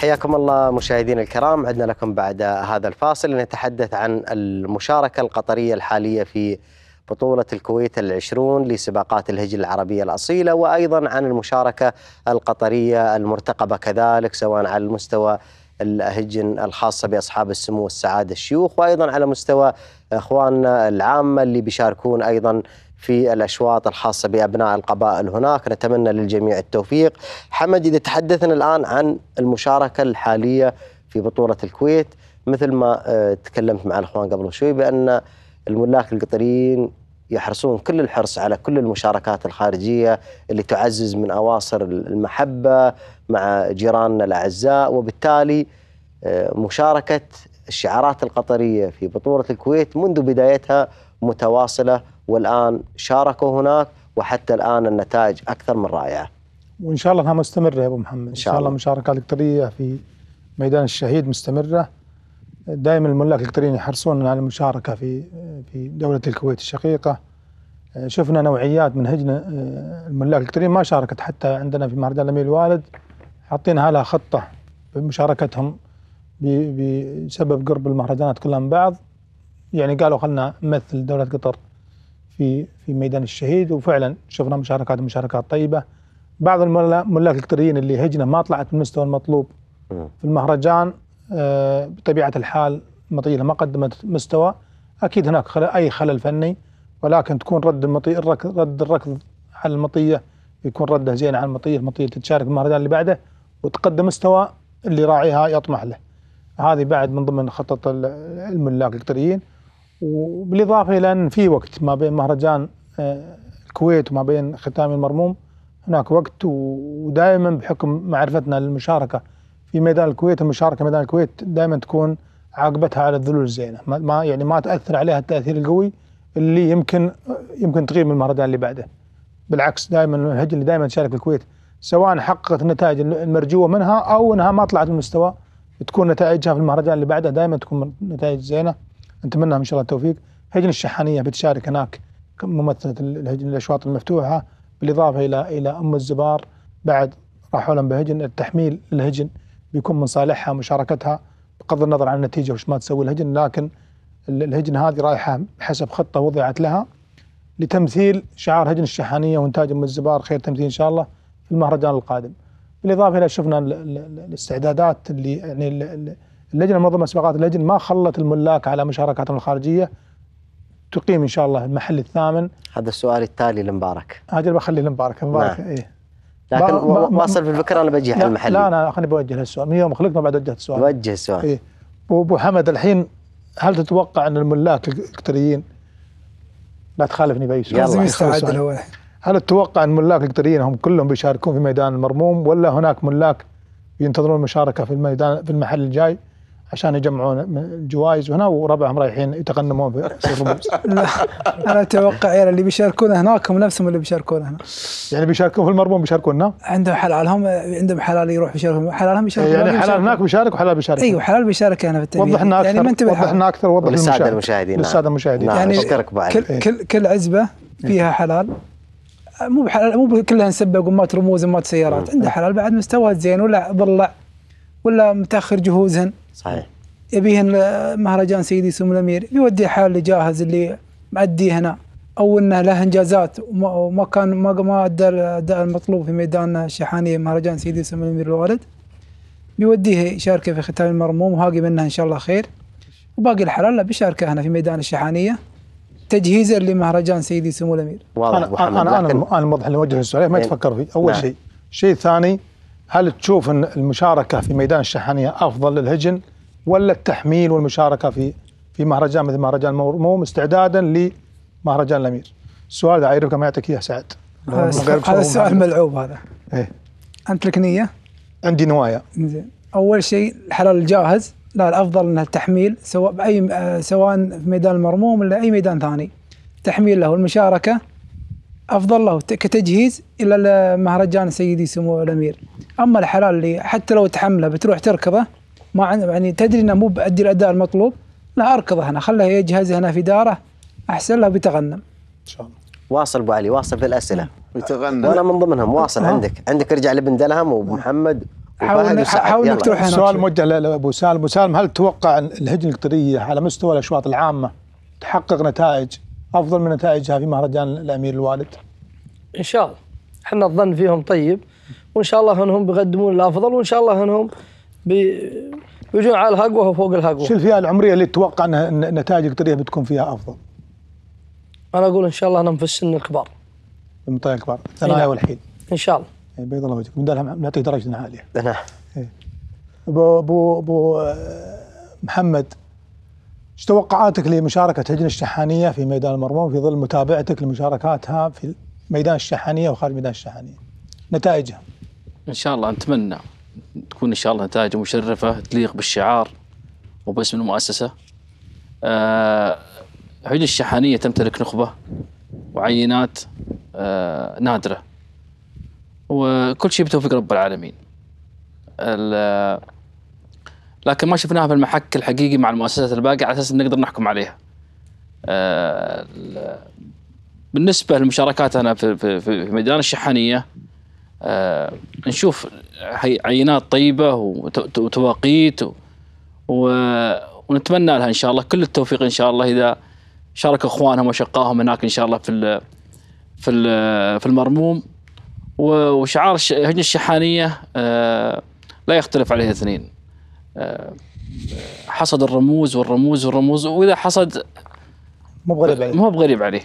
حياكم الله مشاهدينا الكرام عدنا لكم بعد هذا الفاصل لنتحدث عن المشاركة القطرية الحالية في بطولة الكويت العشرون لسباقات الهجل العربية الأصيلة وأيضا عن المشاركة القطرية المرتقبة كذلك سواء على المستوى الهجن الخاصة بأصحاب السمو والسعادة الشيوخ وأيضا على مستوى أخواننا العامة اللي بيشاركون أيضا في الأشواط الخاصة بأبناء القبائل هناك نتمنى للجميع التوفيق حمد إذا تحدثنا الآن عن المشاركة الحالية في بطولة الكويت مثل ما آه، تكلمت مع الأخوان قبل شوي بأن الملاك القطريين يحرصون كل الحرص على كل المشاركات الخارجية اللي تعزز من أواصر المحبة مع جيراننا الأعزاء وبالتالي آه، مشاركة الشعارات القطرية في بطولة الكويت منذ بدايتها متواصلة والآن شاركوا هناك وحتى الآن النتائج أكثر من رائعة وإن شاء الله أنها مستمرة يا أبو محمد إن شاء الله, الله مشاركة الإلكترية في ميدان الشهيد مستمرة دائما الملاك الالكترونيين يحرصون على المشاركة في في دولة الكويت الشقيقة شفنا نوعيات من هجن آه، الملاك الالكترونيين ما شاركت حتى عندنا في مهرجان الأمير الوالد حاطينها لها خطة بمشاركتهم بسبب قرب المهرجانات كلها من بعض يعني قالوا خلنا نمثل دولة قطر في في ميدان الشهيد وفعلا شفنا مشاركات مشاركات طيبه بعض الملاك القطريين اللي هجنه ما طلعت بالمستوى المطلوب في المهرجان آه، بطبيعه الحال مطيله ما قدمت مستوى اكيد هناك اي خلل فني ولكن تكون رد المطي رد الركض على المطيه يكون رده زين على المطيه المطيه تتشارك المهرجان اللي بعده وتقدم مستوى اللي راعيها يطمح له هذه بعد من ضمن خطط الملاك القطريين وبالاضافه الى ان في وقت ما بين مهرجان آه، الكويت وما بين ختام المرموم هناك وقت ودائما بحكم معرفتنا للمشاركه في ميدان الكويت المشاركه ميدان الكويت دائما تكون عاقبتها على الذلول الزينه ما يعني ما تاثر عليها التاثير القوي اللي يمكن يمكن تغيب من المهرجان اللي بعده بالعكس دائما الهجن اللي دائما تشارك الكويت سواء حققت النتائج المرجوه منها او انها ما طلعت المستوى تكون نتائجها في المهرجان اللي بعده دائما تكون نتائج زينه نتمنى ان شاء الله التوفيق هجن الشحانيه بتشارك هناك ممثله الهجن الاشواط المفتوحه بالاضافه الى الى ام الزبار بعد راحوا لهم بهجن التحميل الهجن بيكون من صالحها مشاركتها بغض النظر عن النتيجه وش ما تسوي الهجن لكن الهجن هذه رايحه حسب خطه وضعت لها لتمثيل شعار هجن الشحانيه وانتاج ام الزبار خير تمثيل ان شاء الله في المهرجان القادم بالاضافه الى شفنا الاستعدادات اللي يعني اللجنه المنظمه سباقات اللجنه ما خلت الملاك على مشاركاتهم الخارجيه تقيم ان شاء الله المحل الثامن هذا السؤال التالي لمبارك اجل بخليه لمبارك مبارك نعم. ايه لكن واصل في الفكره انا بجي على المحل لا انا خليني بوجه السؤال من يوم خلقنا ما بعد وجهت السؤال وجه السؤال ايه ابو حمد الحين هل تتوقع ان الملاك القطريين لا تخالفني باي سؤال لازم يستعد هل تتوقع ان الملاك القطريين هم كلهم بيشاركون في ميدان المرموم ولا هناك ملاك ينتظرون المشاركه في الميدان في المحل الجاي عشان يجمعون الجوائز هنا وربعهم رايحين يتغنمون في الرموز لا انا اتوقع يعني اللي بيشاركون هناك هم نفسهم اللي بيشاركون هنا يعني بيشاركون في المرمون بيشاركوننا عندهم حلالهم عندهم حلال يروح يشارك حلالهم يشارك يعني حلال هناك بيشارك وحلال بيشارك ايوه حلال بيشارك هنا في التنمية وضح لنا يعني اكثر يعني ما انتبه وضح لنا اكثر وضح للساده المشاهدين للساده المشاهدين نعم، يعني كل كل كل عزبه فيها حلال مو بحلال مو كلها نسبق امات رموز امات سيارات عنده حلال بعد مستوى زين ولا ضلع ولا متاخر جهوزهن صحيح يبيه مهرجان سيدي سمو الامير يودي حال جاهز اللي مأدي هنا او انه له انجازات وما كان ما ما ادى الاداء المطلوب في ميدان الشحانيه مهرجان سيدي سمو الامير الوالد بيوديه يشاركه في ختام المرموم وهاقي منه ان شاء الله خير وباقي الحلال بيشاركه هنا في ميدان الشحانيه تجهيزا لمهرجان سيدي سمو الامير واضح انا انا انا الموضح اللي وجهه السؤال ما يتفكر إيه. فيه اول نعم. شيء ثاني هل تشوف ان المشاركه في ميدان الشحنيه افضل للهجن ولا التحميل والمشاركه في في مهرجان مثل مهرجان الموم استعدادا لمهرجان الامير؟ السؤال ده اعرفك ما يعطيك اياه سعد هذا السؤال ملعوب هذا ايه انت لك نيه؟ عندي نوايا زين اول شيء الحلال الجاهز لا الافضل انها التحميل سواء باي آه، سواء في ميدان المرموم ولا اي ميدان ثاني تحميل له المشاركه افضل له كتجهيز الى مهرجان سيدي سمو الامير اما الحلال اللي حتى لو تحمله بتروح تركضه ما يعني تدري انه مو بأدي الاداء المطلوب لا اركضه هنا خله يجهز هنا في داره احسن له بيتغنم ان شاء الله واصل ابو علي واصل بالاسئله الاسئله وانا من ضمنهم واصل آه. عندك عندك ارجع لابن دلهم ومحمد آه. حاول حاول انك تروح هناك سؤال موجه لابو سالم ابو سالم هل توقع ان الهجنه القطريه على مستوى الاشواط العامه تحقق نتائج افضل من نتائجها في مهرجان الامير الوالد؟ ان شاء الله احنا الظن فيهم طيب وان شاء الله انهم بيقدمون الافضل وان شاء الله انهم بيجون على الهقوه وفوق الهقوه. شو الفئه العمريه اللي تتوقع ان نتائج القطريه بتكون فيها افضل؟ انا اقول ان شاء الله انهم في السن الكبار. في المطايا الكبار، الثنايا نعم. والحين. ان شاء الله. بيض الله وجهك، من دام نعطيه درجه عاليه. نعم. ابو ابو ابو آه، محمد ايش توقعاتك لمشاركة هجن الشحانية في ميدان المرمى في ظل متابعتك لمشاركاتها في ميدان الشحانية وخارج ميدان الشحانية نتائجها إن شاء الله نتمنى تكون إن شاء الله نتائج مشرفة تليق بالشعار وباسم المؤسسة أه لجنة الشحانية تمتلك نخبة وعينات أه نادرة وكل شيء بتوفيق رب العالمين لكن ما شفناها في المحك الحقيقي مع المؤسسات الباقيه على اساس نقدر نحكم عليها. آه، بالنسبه للمشاركات انا في في في ميدان الشحنيه آه، نشوف عينات طيبه وتواقيت ونتمنى لها ان شاء الله كل التوفيق ان شاء الله اذا شاركوا اخوانهم واشقائهم هناك ان شاء الله في ال في ال في المرموم وشعار هجنه الشحانيه آه، لا يختلف عليه اثنين آه، حصد الرموز والرموز والرموز واذا حصد مو بغريب عليه مو بغريب عليه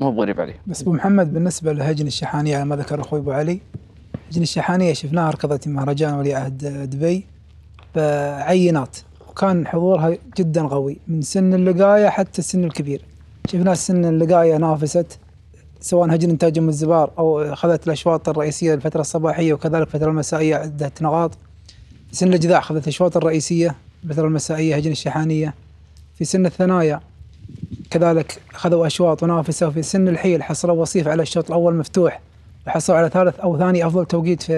مو بغريب عليه بس ابو محمد بالنسبه لهجن الشحانيه على ما ذكر اخوي ابو علي هجن الشحانيه شفناها ركضت مهرجان ولي عهد دبي بعينات وكان حضورها جدا قوي من سن اللقايه حتى السن الكبير شفنا سن اللقايه نافست سواء هجن انتاج الزبار او اخذت الاشواط الرئيسيه الفتره الصباحيه وكذلك الفتره المسائيه عده نقاط سن الجذاع أخذت الاشواط الرئيسية مثل المسائية هجن الشحانية في سن الثنايا كذلك أخذوا أشواط ونافسة وفي سن الحيل حصلوا وصيف على الشوط الأول مفتوح وحصلوا على ثالث أو ثاني أفضل توقيت في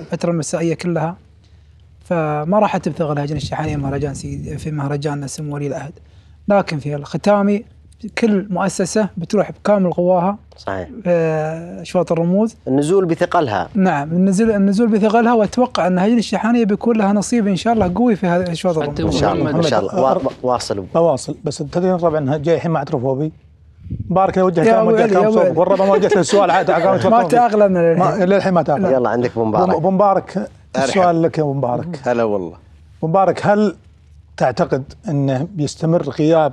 الفترة المسائية كلها فما راح تبثغ الهجن الشحانية مهرجان في مهرجان سمو ولي العهد لكن في الختامي كل مؤسسه بتروح بكامل قواها صحيح آه، شواطئ الرموز النزول بثقلها نعم النزول النزول بثقلها واتوقع ان هذه الشحانيه بيكون لها نصيب ان شاء الله قوي في هذه شواطئ الرموز ان شاء الله ان شاء الله واصل بواصل بس تدري طبعا جاي الحين ما اعترف هو بي لو وجه كلام وجه كلام والربع ما وجهت السؤال عاد ما تاغلى للحين ما تاغلى يلا عندك ابو مبارك ابو مبارك السؤال لك يا ابو مبارك هلا والله ابو مبارك هل تعتقد انه بيستمر غياب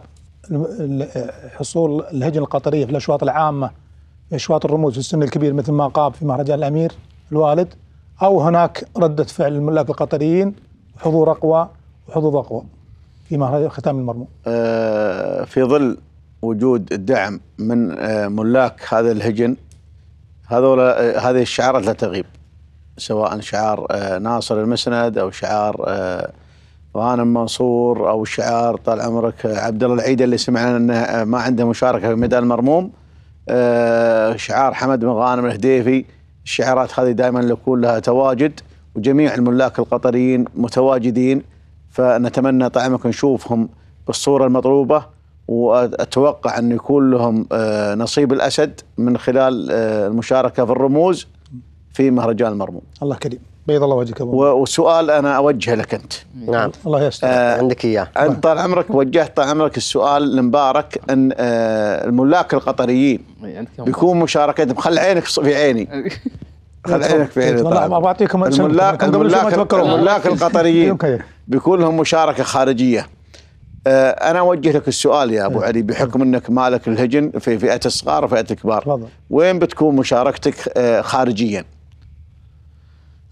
حصول الهجن القطريه في الاشواط العامه في اشواط الرموز في السن الكبير مثل ما قاب في مهرجان الامير الوالد او هناك رده فعل الملاك القطريين حضور اقوى وحظوظ اقوى في مهرجان ختام المرموم. آه، في ظل وجود الدعم من آه، ملاك هذا الهجن هذول آه، هذه الشعارات لا تغيب سواء شعار ناصر المسند او شعار غانم منصور او شعار طال عمرك عبد الله العيد اللي سمعنا انه ما عنده مشاركه في ميدان المرموم آه، شعار حمد بن غانم الهديفي الشعارات هذه دائما يكون لها تواجد وجميع الملاك القطريين متواجدين فنتمنى طعمك نشوفهم بالصوره المطلوبه واتوقع انه يكون لهم آه، نصيب الاسد من خلال آه، المشاركه في الرموز في مهرجان المرموم الله كريم بيض الله وجهك ابو وسؤال انا اوجهه لك انت نعم الله يستر آه عندك اياه انت طال عمرك وجهت طال عمرك السؤال لمبارك ان آه الملاك القطريين بيكون مشاركتهم خل عينك في عيني خل عينك في عيني بعطيكم طيب. الملاك الملاك, الملاك القطريين بيكون لهم مشاركه خارجيه آه انا اوجه لك السؤال يا ابو علي بحكم انك مالك الهجن في فئه الصغار وفئه الكبار وين بتكون مشاركتك آه خارجيا؟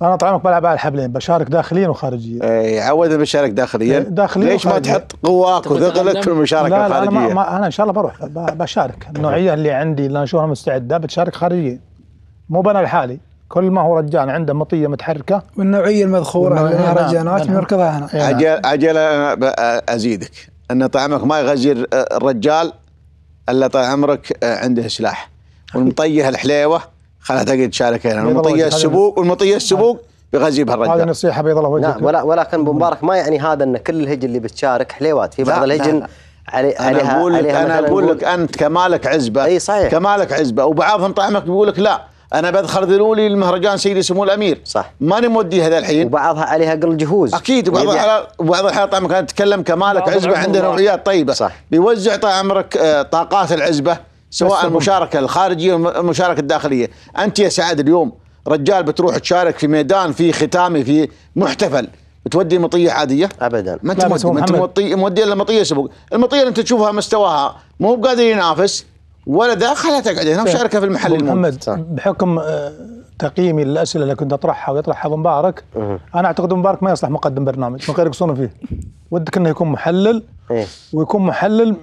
انا طعمك بلعب على الحبلين بشارك داخليا وخارجيا اي عودنا بشارك داخليا إيه، داخليا ليش ما تحط قواك وثقلك في المشاركه لا لا الخارجيه؟ انا, ما انا ان شاء الله بروح بشارك النوعيه اللي عندي اللي انا اشوفها مستعده بتشارك خارجيا مو بنا لحالي كل ما هو رجال عنده مطيه متحركه والنوعيه المذخوره اللي المهرجانات نعم، بنركضها نعم. هنا إيه، نعم. عجل عجل انا ازيدك ان طعمك ما يغزي الرجال الا طال عمرك عنده سلاح والمطيه الحليوه خلها تقعد تشارك هنا المطيه السبوق والمطيه السبوق بها الرجال هذه نصيحه بيض الله وجهك نعم ولا ولكن ابو مبارك ما يعني هذا ان كل الهجن اللي بتشارك حليوات في بعض الهجن علي أنا أقول لك أنا أقول لك أنت كمالك عزبة أي صحيح كمالك عزبة وبعضهم طعمك بيقول لك لا أنا بدخل لي المهرجان سيدي سمو الأمير صح ماني مودي هذا الحين وبعضها عليها قل جهوز أكيد وبعض على وبعض الحالات طعمك أنا أتكلم كمالك عزبة عنده نوعيات طيبة صح بيوزع طعمك آه، طاقات العزبة سواء المشاركه الخارجيه والمشاركه الداخليه انت يا سعد اليوم رجال بتروح تشارك في ميدان في ختامي في محتفل بتودي مطيه عاديه ابدا ما انت مودي مطيه مودي الا مطيه سبق المطيه اللي انت تشوفها مستواها مو قادر ينافس ولا تقعد هنا مشاركه في المحل محمد بحكم آه، تقييمي للاسئله اللي كنت اطرحها ويطرحها ابو مبارك انا اعتقد مبارك ما يصلح مقدم برنامج من غير يقصون فيه ودك انه يكون محلل إيه. ويكون محلل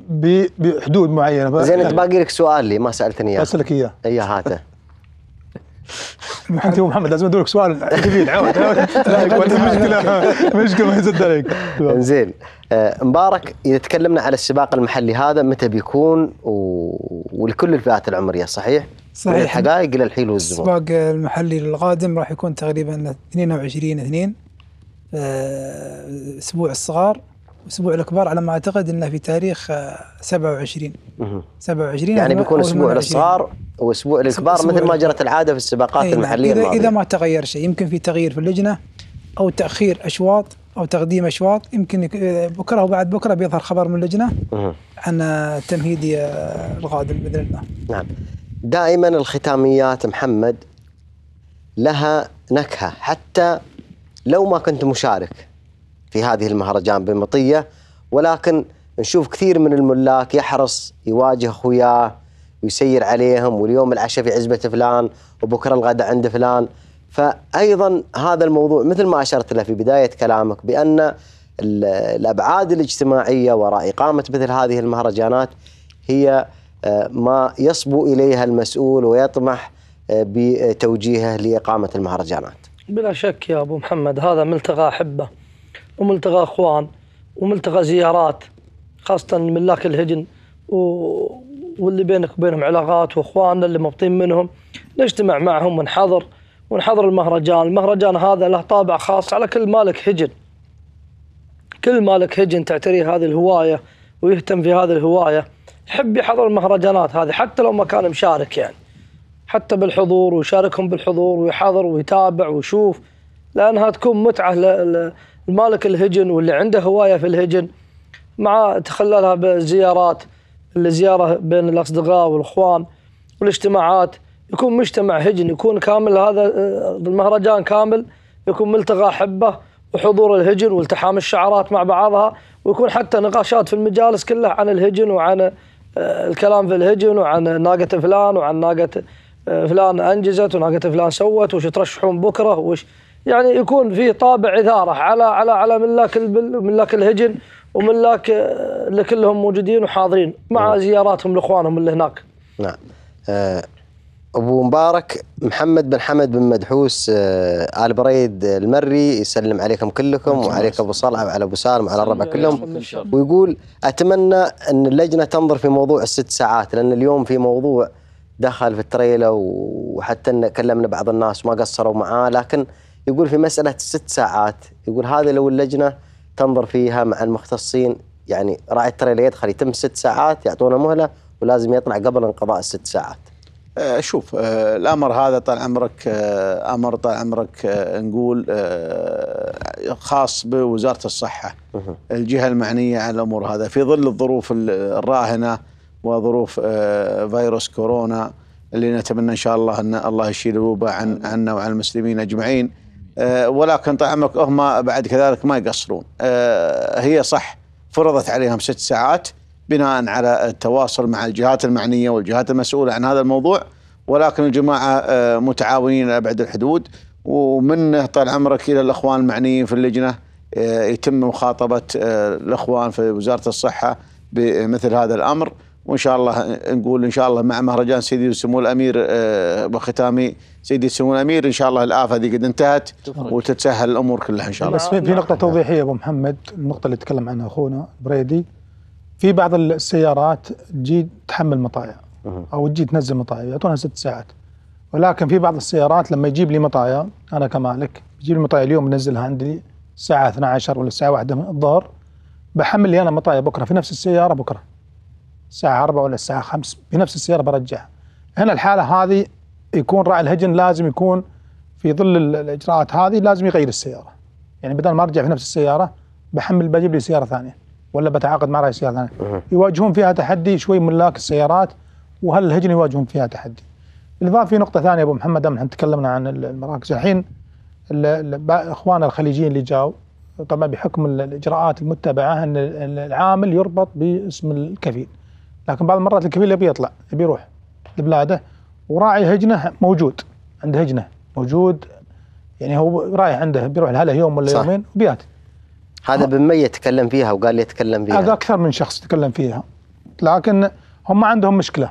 بحدود معينه زين انت باقي لك سؤال لي ما سالتني اياه اسالك اياه اياه هاته انت محمد لازم ادورك سؤال جديد عاود مشكله مشكله ما يزد عليك زين آه، مبارك اذا تكلمنا على السباق المحلي هذا متى بيكون ولكل الفئات العمريه صحيح؟ صحيح من الحقائق الى الحيل والزمن السباق المحلي القادم راح يكون تقريبا 22 2 اسبوع الصغار الاسبوع الكبار على ما اعتقد انه في تاريخ 27 آه، 27 يعني بيكون اسبوع للصغار واسبوع للكبار مثل ما جرت العاده في السباقات إيه، نعم. المحليه إذا, الماضية. اذا ما تغير شيء يمكن في تغيير في اللجنه او تاخير اشواط او تقديم اشواط يمكن آه، بكره وبعد بكره بيظهر خبر من اللجنه عن آه، تمهيد القادم باذن الله. نعم. دائما الختاميات محمد لها نكهه حتى لو ما كنت مشارك في هذه المهرجان بمطية ولكن نشوف كثير من الملاك يحرص يواجه أخوياه ويسير عليهم واليوم العشاء في عزبة فلان وبكرة الغداء عند فلان فأيضا هذا الموضوع مثل ما أشرت له في بداية كلامك بأن الأبعاد الاجتماعية وراء إقامة مثل هذه المهرجانات هي آه، ما يصبو إليها المسؤول ويطمح آه، بتوجيهه لإقامة المهرجانات بلا شك يا أبو محمد هذا ملتقى أحبه وملتقى اخوان وملتقى زيارات خاصه ملاك الهجن و... واللي بينك وبينهم علاقات واخواننا اللي مبطين منهم نجتمع معهم ونحضر ونحضر المهرجان المهرجان هذا له طابع خاص على كل مالك هجن كل مالك هجن تعتريه هذه الهوايه ويهتم في هذه الهوايه يحب يحضر المهرجانات هذه حتى لو ما كان مشارك يعني حتى بالحضور ويشاركهم بالحضور ويحضر ويتابع ويشوف لانها تكون متعه مالك الهجن واللي عنده هوايه في الهجن مع تخللها بالزيارات الزياره بين الاصدقاء والاخوان والاجتماعات يكون مجتمع هجن يكون كامل هذا آه، المهرجان كامل يكون ملتقى حبه وحضور الهجن والتحام الشعارات مع بعضها ويكون حتى نقاشات في المجالس كلها عن الهجن وعن آه، الكلام في الهجن وعن ناقة فلان وعن ناقة آه، فلان أنجزت وناقة فلان سوت وش ترشحون بكرة وش يعني يكون فيه طابع إثارة على على على ملاك البل وملاك الهجن وملاك آه، اللي كلهم موجودين وحاضرين مع نعم. زياراتهم لاخوانهم اللي هناك. نعم. آه، ابو مبارك محمد بن حمد بن مدحوس آه، ال بريد المري يسلم عليكم كلكم نعم. وعليك ابو صلعه وعلى ابو سالم وعلى الربع نعم. كلهم ويقول اتمنى ان اللجنه تنظر في موضوع الست ساعات لان اليوم في موضوع دخل في التريلا وحتى ان كلمنا بعض الناس ما قصروا معاه لكن يقول في مسألة ست ساعات يقول هذا لو اللجنة تنظر فيها مع المختصين يعني راعي الترى اللي يدخل يتم ست ساعات يعطونه مهلة ولازم يطلع قبل انقضاء الست ساعات آه، شوف آه، الامر هذا طال عمرك آه، امر طال عمرك نقول خاص بوزاره الصحه الجهه المعنيه على الامور هذا في ظل الظروف الراهنه وظروف فيروس كورونا اللي نتمنى ان شاء الله ان الله يشيل الوباء عن عنا وعن المسلمين اجمعين آه، ولكن طعمك هم بعد كذلك ما يقصرون آه، هي صح فرضت عليهم ست ساعات بناء على التواصل مع الجهات المعنية والجهات المسؤولة عن هذا الموضوع ولكن الجماعة آه، متعاونين بعد الحدود ومنه طال عمرك إلى الأخوان المعنيين في اللجنة يتم مخاطبة الأخوان في وزارة الصحة بمثل هذا الأمر وان شاء الله نقول ان شاء الله مع مهرجان سيدي سمو الامير وختامي آه، سيدي سمو الامير ان شاء الله الافه دي قد انتهت وتتسهل الامور كلها ان شاء الله. بس في نقطه توضيحيه ابو محمد النقطه اللي تكلم عنها اخونا بريدي في بعض السيارات تجي تحمل مطايا او تجي تنزل مطايا يعطونها ست ساعات ولكن في بعض السيارات لما يجيب لي مطايا انا كمالك يجيب لي مطايا اليوم بنزلها عندي الساعه 12 ولا الساعه 1 الظهر بحمل لي انا مطايا بكره في نفس السياره بكره الساعة 4 ولا الساعة 5 بنفس السيارة برجعها هنا الحالة هذه يكون راعي الهجن لازم يكون في ظل الإجراءات هذه لازم يغير السيارة يعني بدل ما أرجع في نفس السيارة بحمل بجيب لي سيارة ثانية ولا بتعاقد مع راعي سيارة ثانية يواجهون فيها تحدي شوي ملاك السيارات وهل الهجن يواجهون فيها تحدي بالإضافة في نقطة ثانية أبو محمد أمن احنا تكلمنا عن المراكز الحين إخواننا الخليجيين اللي جاوا طبعا بحكم الإجراءات المتبعة أن العامل يربط باسم الكفيل لكن بعض المرات الكفيل يبي يطلع يبي يروح لبلاده وراعي هجنه موجود عنده هجنه موجود يعني هو رايح عنده بيروح لهله يوم ولا صح. يومين وبيات هذا بمية تكلم فيها وقال لي تكلم فيها هذا أكثر من شخص تكلم فيها لكن هم ما عندهم مشكلة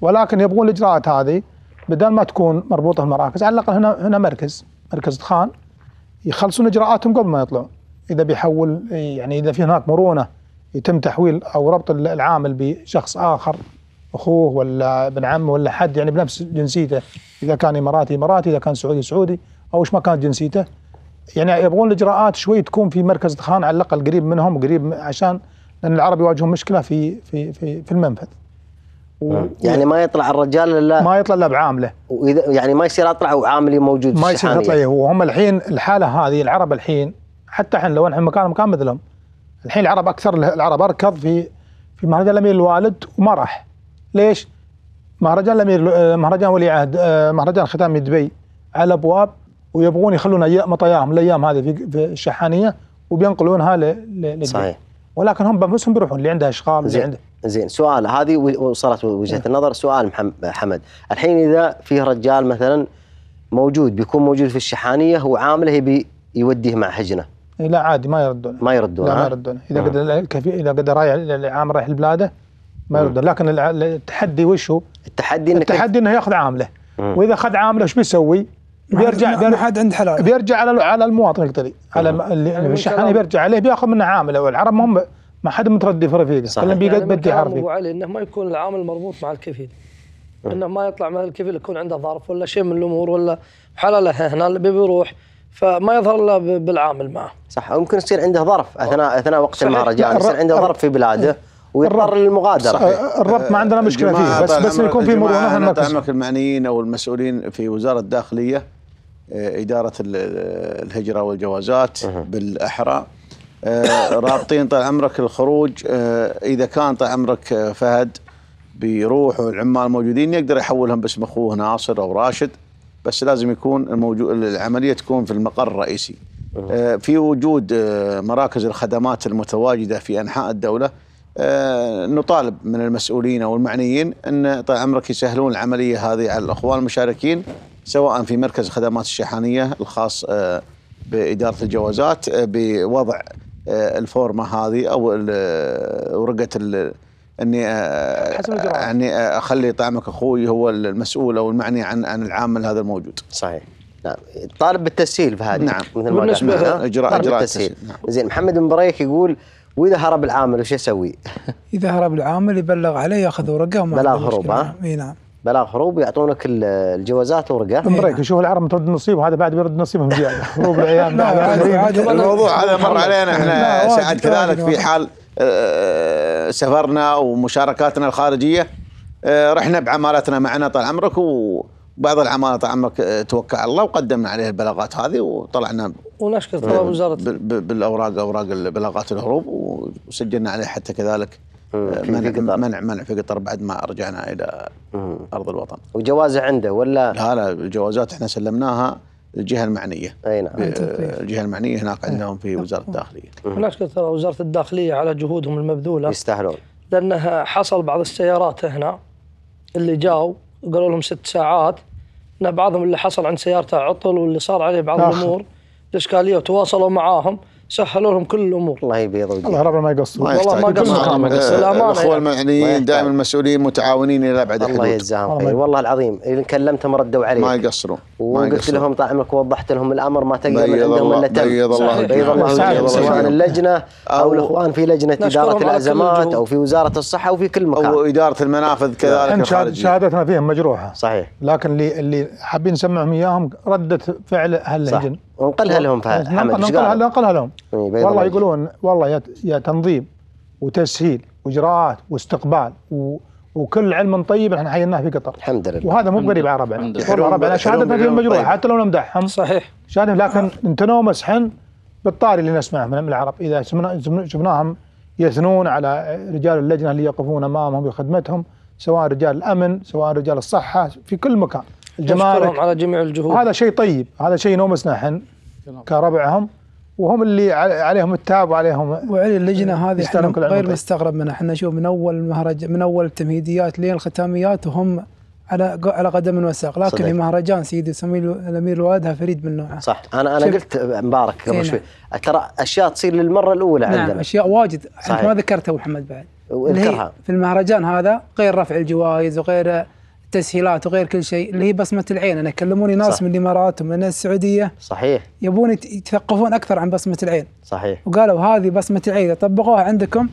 ولكن يبغون الإجراءات هذه بدل ما تكون مربوطة المراكز على الأقل هنا هنا مركز مركز دخان يخلصون إجراءاتهم قبل ما يطلعون إذا بيحول يعني إذا في هناك مرونة يتم تحويل او ربط العامل بشخص اخر اخوه ولا ابن عمه ولا حد يعني بنفس جنسيته اذا كان اماراتي اماراتي اذا كان سعودي سعودي او ايش ما كانت جنسيته يعني يبغون الاجراءات شوي تكون في مركز دخان على الاقل قريب منهم قريب عشان لان العرب يواجهون مشكله في في في, في المنفذ آه. و يعني ما يطلع الرجال الا ما يطلع الا بعامله واذا يعني ما يصير اطلع وعاملي موجود ما يصير اطلع هو إيه، هم الحين الحاله هذه العرب الحين حتى احنا لو احنا مكان مكان مثلهم الحين العرب اكثر العرب اركض في في مهرجان الامير الوالد وما راح ليش؟ مهرجان الامير مهرجان ولي عهد مهرجان ختام دبي على ابواب ويبغون يخلون مطاياهم الايام هذه في الشحانيه وبينقلونها ل صحيح ولكن هم بانفسهم بيروحون اللي عنده اشغال اللي عنده زين سؤال هذه وصلت وجهه إيه. النظر سؤال حمد الحين اذا في رجال مثلا موجود بيكون موجود في الشحانيه وعامله يبي يوديه مع حجنه إيه، لا عادي ما يردون ما يردون لا ما يردون اذا آه. قد الكفي... اذا قد رايح العام رايح لبلاده ما يردون لكن التحدي وش هو؟ التحدي انك التحدي انه ياخذ عامله واذا اخذ عامله ايش بيسوي؟ بيرجع بير... حد عند حلال بيرجع على على المواطن يقتري على اللي بالشحن يعني بيرجع عليه بياخذ منه عامله والعرب ما هم ما حد متردي في رفيقه صحيح يعني بدي حرفي ابو علي انه ما يكون العامل مربوط مع الكفيل انه ما يطلع مع الكفيل يكون عنده ظرف ولا شيء من الامور ولا حلاله هنا اللي بيروح فما يظهر الا بالعامل معه. صح ممكن يصير عنده ظرف اثناء اثناء وقت المهرجان يصير عنده ظرف في بلاده ويضطر للمغادره. الربط ما عندنا مشكله فيه بس بس يكون في مرونه نتعمق المعنيين او المسؤولين في وزاره الداخليه آه، اداره الهجره والجوازات بالاحرى آه، رابطين طال عمرك الخروج آه، اذا كان طال عمرك فهد بيروح والعمال موجودين يقدر يحولهم باسم اخوه ناصر او راشد بس لازم يكون الموجود العمليه تكون في المقر الرئيسي آه، في وجود آه، مراكز الخدمات المتواجده في انحاء الدوله آه، نطالب من المسؤولين او المعنيين ان طال عمرك يسهلون العمليه هذه على الاخوان المشاركين سواء في مركز خدمات الشحنيه الخاص باداره الجوازات بوضع الفورمه هذه او ورقه اني آه، آه، يعني آه، اخلي طعمك اخوي هو المسؤول او المعني عن عن العامل هذا الموجود. صحيح. نعم طالب بالتسهيل في هذه نعم مثل ما بالنسبه نعم. اجراء اجراء التسهيل نعم. زين محمد بريك يقول واذا هرب العامل وش يسوي؟ اذا هرب العامل يبلغ عليه ياخذ ورقه وما بلاغ هروب ها؟ اي نعم بلاغ هروب يعطونك الجوازات ورقه بريك يشوف نعم. العرب ترد نصيب وهذا بعد بيرد نصيبهم زياده هروب العيال الموضوع هذا مر علينا احنا سعد كذلك في حال سفرنا ومشاركاتنا الخارجيه آه، رحنا بعمالتنا معنا طال عمرك وبعض العماله طال عمرك آه، توكل على الله وقدمنا عليه البلاغات هذه وطلعنا ونشكر طلب آه، وزاره بالاوراق اوراق بلاغات الهروب وسجلنا عليه حتى كذلك منع منع منع في قطر بعد ما رجعنا الى ارض الوطن وجوازه عنده ولا لا لا الجوازات احنا سلمناها الجهه المعنيه اي نعم الجهه المعنيه هناك إيه. عندهم في نعم. وزاره الداخليه هناك ترى وزاره الداخليه على جهودهم المبذوله يستاهلون لانها حصل بعض السيارات هنا اللي جاوا قالوا لهم ست ساعات ان بعضهم اللي حصل عن سيارته عطل واللي صار عليه بعض الامور الاشكاليه وتواصلوا معاهم سهلوا لهم كل الامور الله يبيض وجهك الله ربنا ما يقصر والله ما قصر ما قصر آه، الاخوه يعني. المعنيين دائما المسؤولين متعاونين الى ابعد الحدود الله يجزاهم خير والله العظيم اللي كلمتهم ردوا علي ما يقصروا وقلت لهم طعمك ووضحت لهم الامر ما تقدر من عندهم الا تم بيض الله بيض الله سواء اللجنه او الاخوان في لجنه اداره الازمات او في وزاره الصحه وفي كل مكان او اداره المنافذ كذلك شهادتنا فيهم مجروحه صحيح لكن اللي اللي حابين نسمعهم اياهم رده فعل اهل اللجنه ونقلها لهم إيه، حمد ننقلها, ننقلها لهم إيه، والله يقولون والله يا, يا تنظيم وتسهيل واجراءات واستقبال و وكل علم طيب احنا حيناه في قطر الحمد لله وهذا مو غريب على ربعنا ربعنا شهادتنا فيهم مجروح طيب. حتى لو نمدحهم صحيح شهادتنا لكن انت انتنوا مسحا بالطاري اللي نسمعه من العرب اذا شفناهم يثنون على رجال اللجنه اللي يقفون امامهم بخدمتهم سواء رجال الامن سواء رجال الصحه في كل مكان جمالك على جميع الجهود هذا شيء طيب هذا شيء نومسنا احنا كربعهم وهم اللي عليهم التعب وعليهم وعلي اللجنه هذه احنا غير مستغرب منها احنا نشوف من اول المهرج من اول التمهيديات لين الختاميات وهم على على قدم وساق لكن صدق. في مهرجان سيدي سمي الامير الوادها فريد من نوعه صح انا انا قلت مبارك قبل إيه، شوي نعم. ترى اشياء تصير للمره الاولى نعم عندنا اشياء واجد انت ما ذكرتها ابو محمد بعد في المهرجان هذا غير رفع الجوائز وغير تسهيلات وغير كل شيء اللي هي بصمه العين انا كلموني ناس صح. من الامارات ومن السعوديه صحيح يبون يتثقفون اكثر عن بصمه العين صحيح وقالوا هذه بصمه العين اذا طبقوها عندكم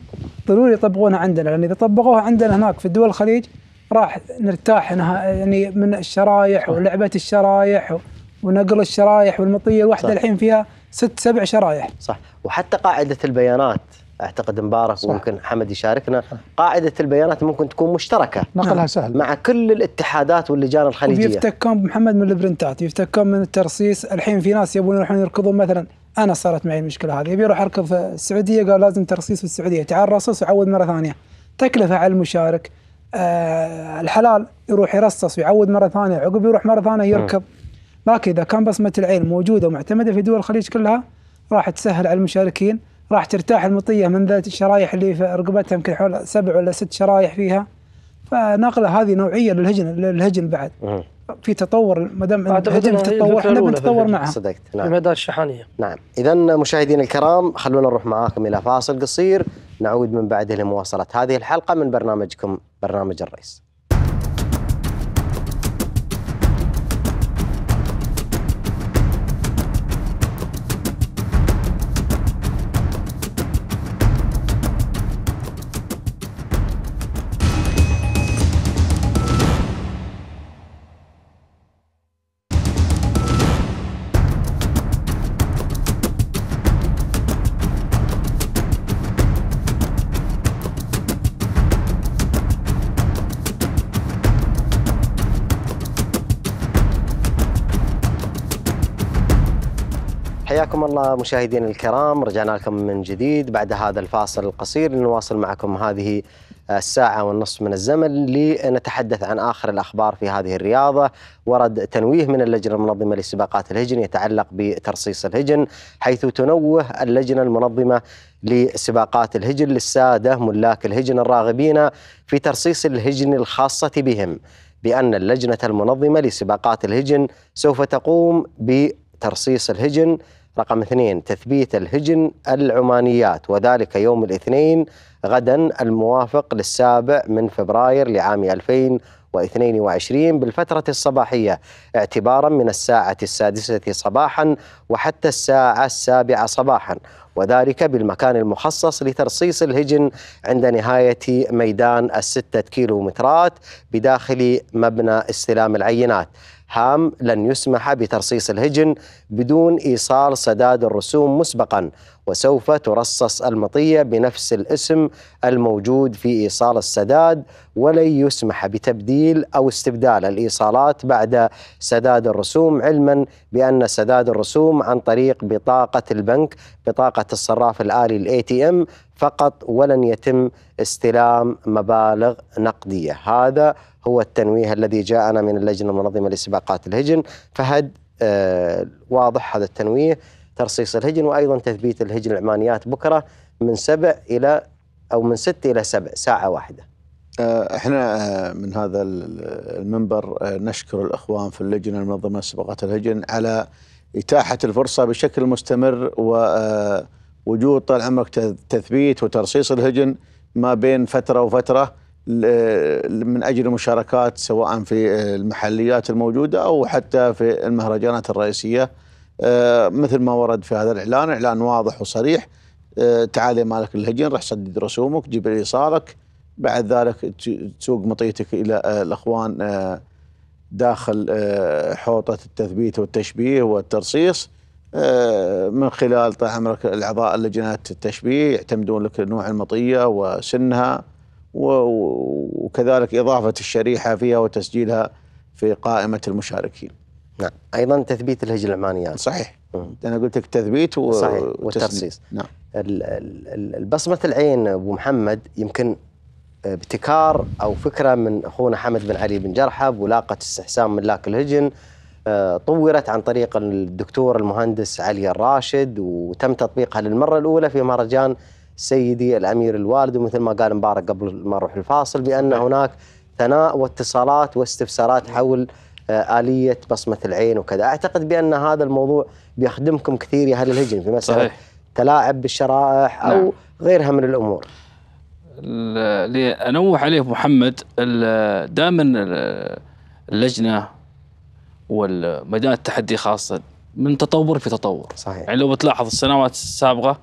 ضروري يطبقونها عندنا لان اذا طبقوها عندنا هناك في دول الخليج راح نرتاح يعني من الشرايح ولعبه الشرايح ونقل الشرايح والمطيه الواحده الحين فيها ست سبع شرايح صح وحتى قاعده البيانات اعتقد مبارك صح. وممكن حمد يشاركنا قاعده البيانات ممكن تكون مشتركه نقلها سهل مع كل الاتحادات واللجان الخليجيه يفتكون محمد من البرنتات يفتكون من الترصيص الحين في ناس يبون يروحون يركضون مثلا انا صارت معي المشكله هذه ابي اروح اركض في السعوديه قال لازم ترصيص في السعوديه تعال رصص وعود مره ثانيه تكلفه على المشارك أه الحلال يروح يرصص ويعود مره ثانيه عقب يروح مره ثانيه يركض لكن اذا كان بصمه العين موجوده ومعتمده في دول الخليج كلها راح تسهل على المشاركين راح ترتاح المطية من ذات الشرايح اللي في رقبتها يمكن حول سبع ولا ست شرايح فيها فنقلة هذه نوعية للهجن للهجن بعد في تطور ما دام الهجن تطور احنا بنتطور معها صدقت نعم المدى الشحنية نعم إذا مشاهدينا الكرام خلونا نروح معاكم إلى فاصل قصير نعود من بعده لمواصلة هذه الحلقة من برنامجكم برنامج الرئيس حياكم الله مشاهدينا الكرام رجعنا لكم من جديد بعد هذا الفاصل القصير لنواصل معكم هذه آه، الساعة والنصف من الزمن لنتحدث عن آخر الأخبار في هذه الرياضة ورد تنويه من اللجنة المنظمة لسباقات الهجن يتعلق بترصيص الهجن حيث تنوه اللجنة المنظمة لسباقات الهجن للسادة ملاك الهجن الراغبين في ترصيص الهجن الخاصة بهم بأن اللجنة المنظمة لسباقات الهجن سوف تقوم بترصيص الهجن رقم اثنين تثبيت الهجن العمانيات وذلك يوم الاثنين غدا الموافق للسابع من فبراير لعام 2022 بالفترة الصباحية اعتبارا من الساعة السادسة صباحا وحتى الساعة السابعة صباحا وذلك بالمكان المخصص لترصيص الهجن عند نهاية ميدان الستة كيلومترات بداخل مبنى استلام العينات هام لن يسمح بترصيص الهجن بدون إيصال سداد الرسوم مسبقا وسوف ترصص المطية بنفس الاسم الموجود في إيصال السداد ولن يسمح بتبديل أو استبدال الإيصالات بعد سداد الرسوم علما بأن سداد الرسوم عن طريق بطاقة البنك بطاقة الصراف الآلي الاي تي ام فقط ولن يتم استلام مبالغ نقدية هذا هو التنويه الذي جاءنا من اللجنة المنظمة لسباقات الهجن فهد آه، واضح هذا التنويه ترصيص الهجن وأيضا تثبيت الهجن العمانيات بكرة من سبع إلى أو من ست إلى سبع ساعة واحدة آه، احنا آه، من هذا المنبر نشكر الاخوان في اللجنه المنظمه لسباقات الهجن على اتاحه الفرصه بشكل مستمر ووجود طال عمرك تثبيت وترصيص الهجن ما بين فتره وفتره من اجل مشاركات سواء في المحليات الموجوده او حتى في المهرجانات الرئيسيه آه، مثل ما ورد في هذا الاعلان اعلان واضح وصريح آه، تعال يا مالك الهجين روح سدد رسومك جيب ايصالك بعد ذلك تسوق مطيتك الى آه، الاخوان داخل حوطه التثبيت والتشبيه والترصيص من خلال طال عمرك الاعضاء لجنات التشبيه يعتمدون لك نوع المطيه وسنها وكذلك إضافة الشريحة فيها وتسجيلها في قائمة المشاركين نعم أيضا تثبيت الهجة العمانية صحيح أنا قلت لك تثبيت و... صحيح. والترصيص نعم البصمة العين أبو محمد يمكن آه، ابتكار أو فكرة من أخونا حمد بن علي بن جرحب ولاقت استحسان ملاك الهجن آه، طورت عن طريق الدكتور المهندس علي الراشد وتم تطبيقها للمرة الأولى في مهرجان سيدي الامير الوالد ومثل ما قال مبارك قبل ما نروح الفاصل بان نعم. هناك ثناء واتصالات واستفسارات حول آه، آلية بصمة العين وكذا أعتقد بأن هذا الموضوع بيخدمكم كثير يا أهل الهجن في مسألة صحيح. تلاعب بالشرائح أو نعم. غيرها من الأمور لأنوح عليه محمد دائما اللجنة والميدان التحدي خاصة من تطور في تطور صحيح يعني لو بتلاحظ السنوات السابقة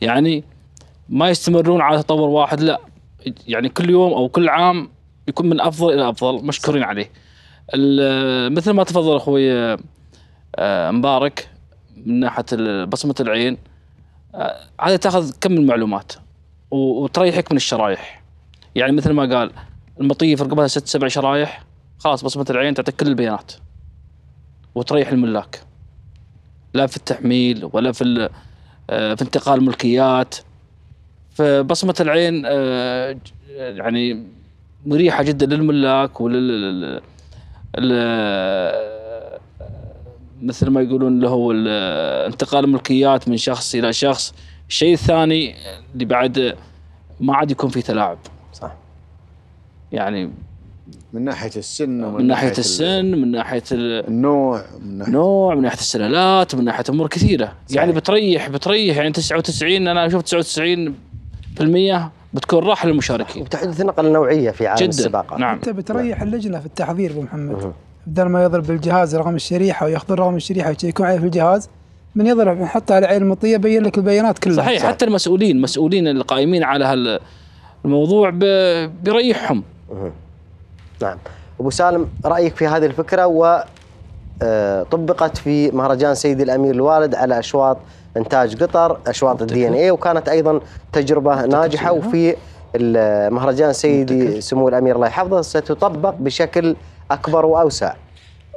يعني ما يستمرون على تطور واحد لا يعني كل يوم او كل عام يكون من افضل الى افضل مشكورين عليه آه، مثل ما تفضل اخوي آه، آه، مبارك من ناحيه بصمه العين هذه تاخذ كم من المعلومات وتريحك من الشرايح يعني مثل ما قال المطيه في رقبتها ست سبع شرايح خلاص بصمه العين تعطيك كل البيانات وتريح الملاك لا في التحميل ولا في في انتقال ملكيات فبصمه العين آه، يعني مريحه جدا للملاك ولل مثل ما يقولون اللي هو انتقال الملكيات من شخص الى شخص الشيء الثاني اللي بعد ما عاد يكون في تلاعب صح يعني من ناحيه السن من ناحيه, ناحية السن من ناحيه النوع من ناحيه نوع من ناحيه السلالات من ناحيه امور كثيره يعني صحيح. يعني بتريح بتريح يعني 99 انا اشوف 99 بتكون راحه للمشاركين وتحدث نقله نوعيه في عالم جدا. السباقات نعم انت بتريح اللجنه في التحضير ابو محمد بدل ما يضرب بالجهاز رقم الشريحه وياخذون رقم الشريحه ويشيكون عليه في الجهاز من يضرب يحطها على عين المطيه يبين لك البيانات كلها صحيح صحيح. حتى المسؤولين المسؤولين القائمين على هالموضوع بيريحهم نعم ابو سالم رايك في هذه الفكره و آه، طبقت في مهرجان سيد الامير الوالد على اشواط انتاج قطر اشواط الدي ان اي وكانت ايضا تجربه ناجحه ناجحه وفي المهرجان سيدي سمو الامير الله يحفظه ستطبق بشكل اكبر واوسع.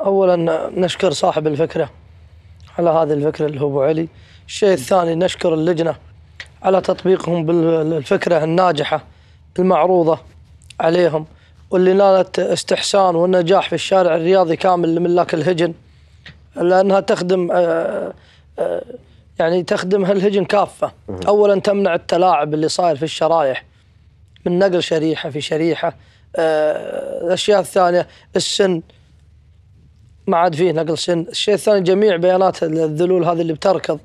اولا نشكر صاحب الفكره على هذه الفكره اللي هو ابو علي. الشيء الثاني نشكر اللجنه على تطبيقهم بالفكره الناجحه المعروضه عليهم واللي نالت استحسان والنجاح في الشارع الرياضي كامل لملاك الهجن لانها تخدم أه أه يعني تخدم هالهجن كافه اولا تمنع التلاعب اللي صاير في الشرايح من نقل شريحه في شريحه الاشياء آه، الثانيه السن ما عاد فيه نقل سن الشيء الثاني جميع بيانات الذلول هذه اللي بتركض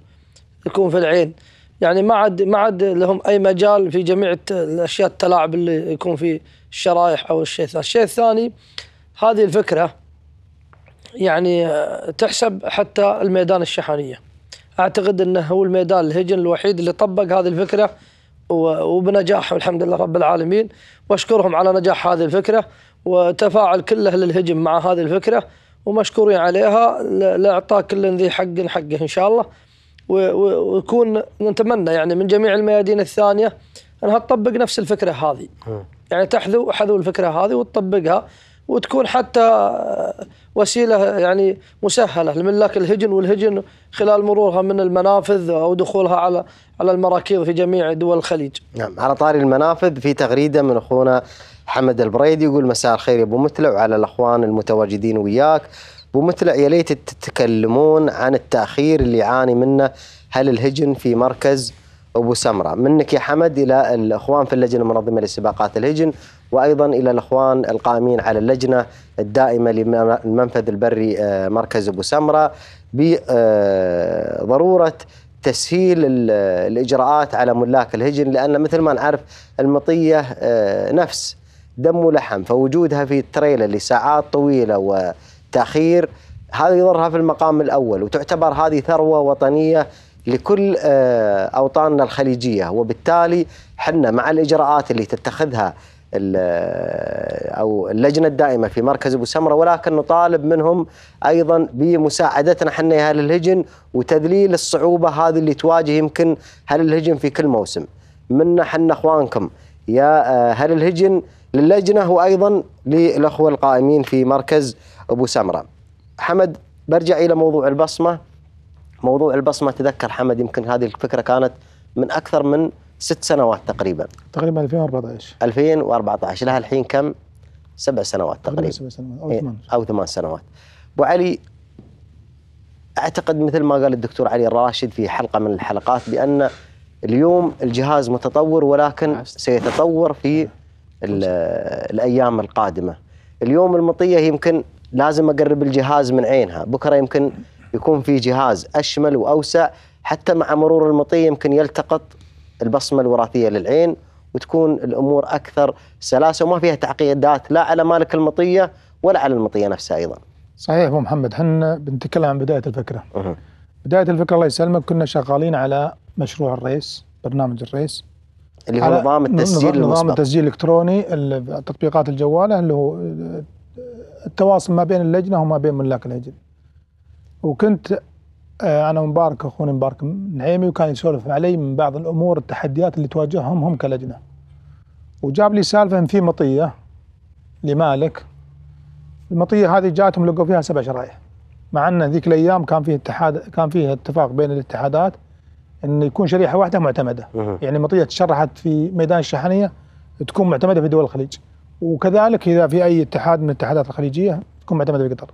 يكون في العين يعني ما عاد ما عاد لهم اي مجال في جميع الاشياء التلاعب اللي يكون في الشرايح او الشيء الثاني الشيء الثاني هذه الفكره يعني آه، تحسب حتى الميدان الشحنيه اعتقد انه هو الميدان الهجن الوحيد اللي طبق هذه الفكره وبنجاح والحمد لله رب العالمين واشكرهم على نجاح هذه الفكره وتفاعل كله للهجم مع هذه الفكره ومشكورين عليها لاعطاء كل ذي حق حقه ان شاء الله ويكون نتمنى يعني من جميع الميادين الثانيه انها تطبق نفس الفكره هذه يعني تحذو حذو الفكره هذه وتطبقها وتكون حتى وسيلة يعني مسهلة لملاك الهجن والهجن خلال مرورها من المنافذ أو دخولها على على المراكيض في جميع دول الخليج نعم على طاري المنافذ في تغريدة من أخونا حمد البريدي يقول مساء الخير يا أبو متلع وعلى الأخوان المتواجدين وياك أبو متلع يا ليت تتكلمون عن التأخير اللي يعاني منه هل الهجن في مركز أبو سمرة منك يا حمد إلى الأخوان في اللجنة المنظمة لسباقات الهجن وايضا الى الاخوان القائمين على اللجنه الدائمه للمنفذ البري آه، مركز ابو سمره بضروره تسهيل آه، الاجراءات على ملاك الهجن لان مثل ما نعرف المطيه آه، نفس دم ولحم فوجودها في التريلر لساعات طويله وتاخير هذا يضرها في المقام الاول وتعتبر هذه ثروه وطنيه لكل اوطاننا الخليجيه وبالتالي حنا مع الاجراءات اللي تتخذها او اللجنه الدائمه في مركز ابو سمره ولكن نطالب منهم ايضا بمساعدتنا احنا يا اهل الهجن وتذليل الصعوبه هذه اللي تواجه يمكن اهل الهجن في كل موسم منا احنا اخوانكم يا آه، اهل الهجن للجنه وايضا للاخوه القائمين في مركز ابو سمره. حمد برجع الى موضوع البصمه موضوع البصمه تذكر حمد يمكن هذه الفكره كانت من اكثر من ست سنوات تقريبا تقريبا 2014 2014 لها الحين كم؟ سبع سنوات تقريبا سبع سنوات او إيه، ثمان او ثمان سنوات ابو علي اعتقد مثل ما قال الدكتور علي الراشد في حلقه من الحلقات بان اليوم الجهاز متطور ولكن سيتطور في الايام القادمه اليوم المطيه يمكن لازم اقرب الجهاز من عينها بكره يمكن يكون في جهاز اشمل واوسع حتى مع مرور المطيه يمكن يلتقط البصمه الوراثيه للعين وتكون الامور اكثر سلاسه وما فيها تعقيدات لا على مالك المطيه ولا على المطيه نفسها ايضا. صحيح ابو محمد احنا بنتكلم عن بدايه الفكره. بدايه الفكره الله يسلمك كنا شغالين على مشروع الريس برنامج الريس اللي هو نظام التسجيل نظام, نظام التسجيل الالكتروني تطبيقات الجواله اللي هو التواصل ما بين اللجنه وما بين ملاك الاجل. وكنت آه، انا مبارك اخونا مبارك نعيمي وكان يسولف علي من بعض الامور التحديات اللي تواجههم هم كلجنه وجاب لي سالفه ان في مطيه لمالك المطيه هذه جاتهم لقوا فيها سبع شرايح مع ان ذيك الايام كان فيه اتحاد كان فيه اتفاق بين الاتحادات ان يكون شريحه واحده معتمده يعني مطيه تشرحت في ميدان الشحنيه تكون معتمده في دول الخليج وكذلك اذا في اي اتحاد من الاتحادات الخليجيه تكون معتمده في قطر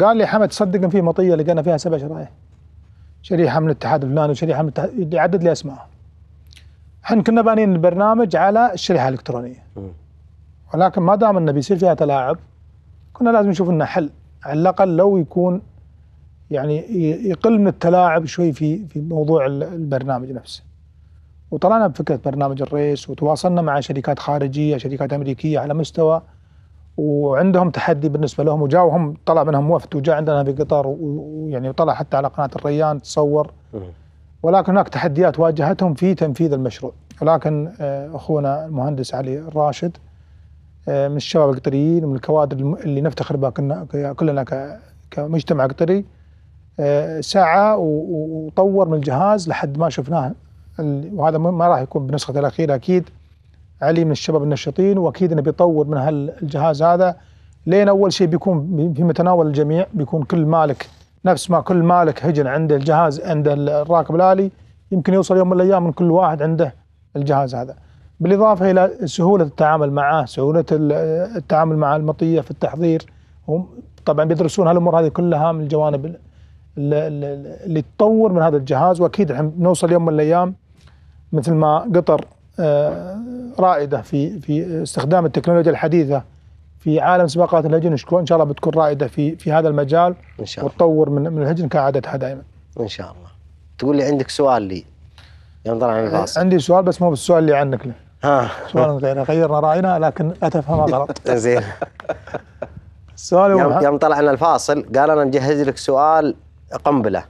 قال لي حمد تصدق ان في مطيه لقينا فيها سبع شرائح شريحه من الاتحاد الفلاني وشريحه من التحاد... عدد لي اسمائهم احنا كنا بانين البرنامج على الشريحه الالكترونيه ولكن ما دام انه بيصير فيها تلاعب كنا لازم نشوف لنا حل على الاقل لو يكون يعني يقل من التلاعب شوي في في موضوع البرنامج نفسه وطلعنا بفكره برنامج الريس وتواصلنا مع شركات خارجيه شركات امريكيه على مستوى وعندهم تحدي بالنسبه لهم وجاوهم طلع منهم وفد وجاء عندنا في قطر ويعني وطلع حتى على قناه الريان تصور ولكن هناك تحديات واجهتهم في تنفيذ المشروع ولكن آه، اخونا المهندس علي الراشد آه، من الشباب القطريين ومن الكوادر اللي نفتخر بها كنا كلنا كمجتمع قطري آه، سعى وطور من الجهاز لحد ما شفناه وهذا ما راح يكون بنسخته الاخيره اكيد علي من الشباب النشيطين واكيد انه بيطور من هالجهاز هذا لين اول شيء بيكون في متناول الجميع بيكون كل مالك نفس ما كل مالك هجن عنده الجهاز عنده الراكب الالي يمكن يوصل يوم من الايام من كل واحد عنده الجهاز هذا بالاضافه الى سهوله التعامل معه سهوله التعامل مع المطيه في التحضير هم طبعا بيدرسون هالامور هذه كلها من الجوانب اللي تطور من هذا الجهاز واكيد نوصل يوم من الايام مثل ما قطر آه، رائده في في استخدام التكنولوجيا الحديثه في عالم سباقات الهجن ان شاء الله بتكون رائده في في هذا المجال ان شاء الله وتطور من من الهجن كعادتها دائما ان شاء الله تقول لي عندك سؤال لي يوم عن الفاصل عندي سؤال بس مو بالسؤال اللي عنك له ها سؤال غير غيرنا راينا لكن لا غلط زين السؤال يوم, يوم طلعنا الفاصل قال انا مجهز لك سؤال قنبله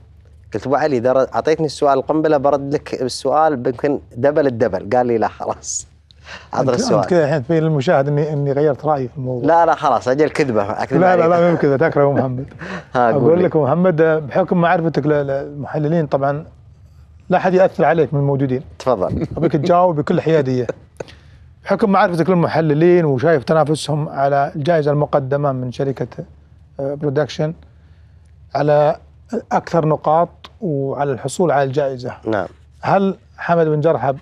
قلت ابو علي اذا اعطيتني السؤال قنبله برد لك السؤال يمكن دبل الدبل قال لي لا خلاص عذر السؤال انت كذا الحين تبين للمشاهد اني اني غيرت رايي في الموضوع لا لا خلاص اجل كذبه لا لا لا مو كذا تكره محمد اقول لك محمد بحكم معرفتك للمحللين طبعا لا احد ياثر عليك من الموجودين تفضل ابيك تجاوب بكل حياديه بحكم معرفتك للمحللين وشايف تنافسهم على الجائزه المقدمه من شركه برودكشن آه، على اكثر نقاط وعلى الحصول على الجائزه نعم هل حمد بن جرحب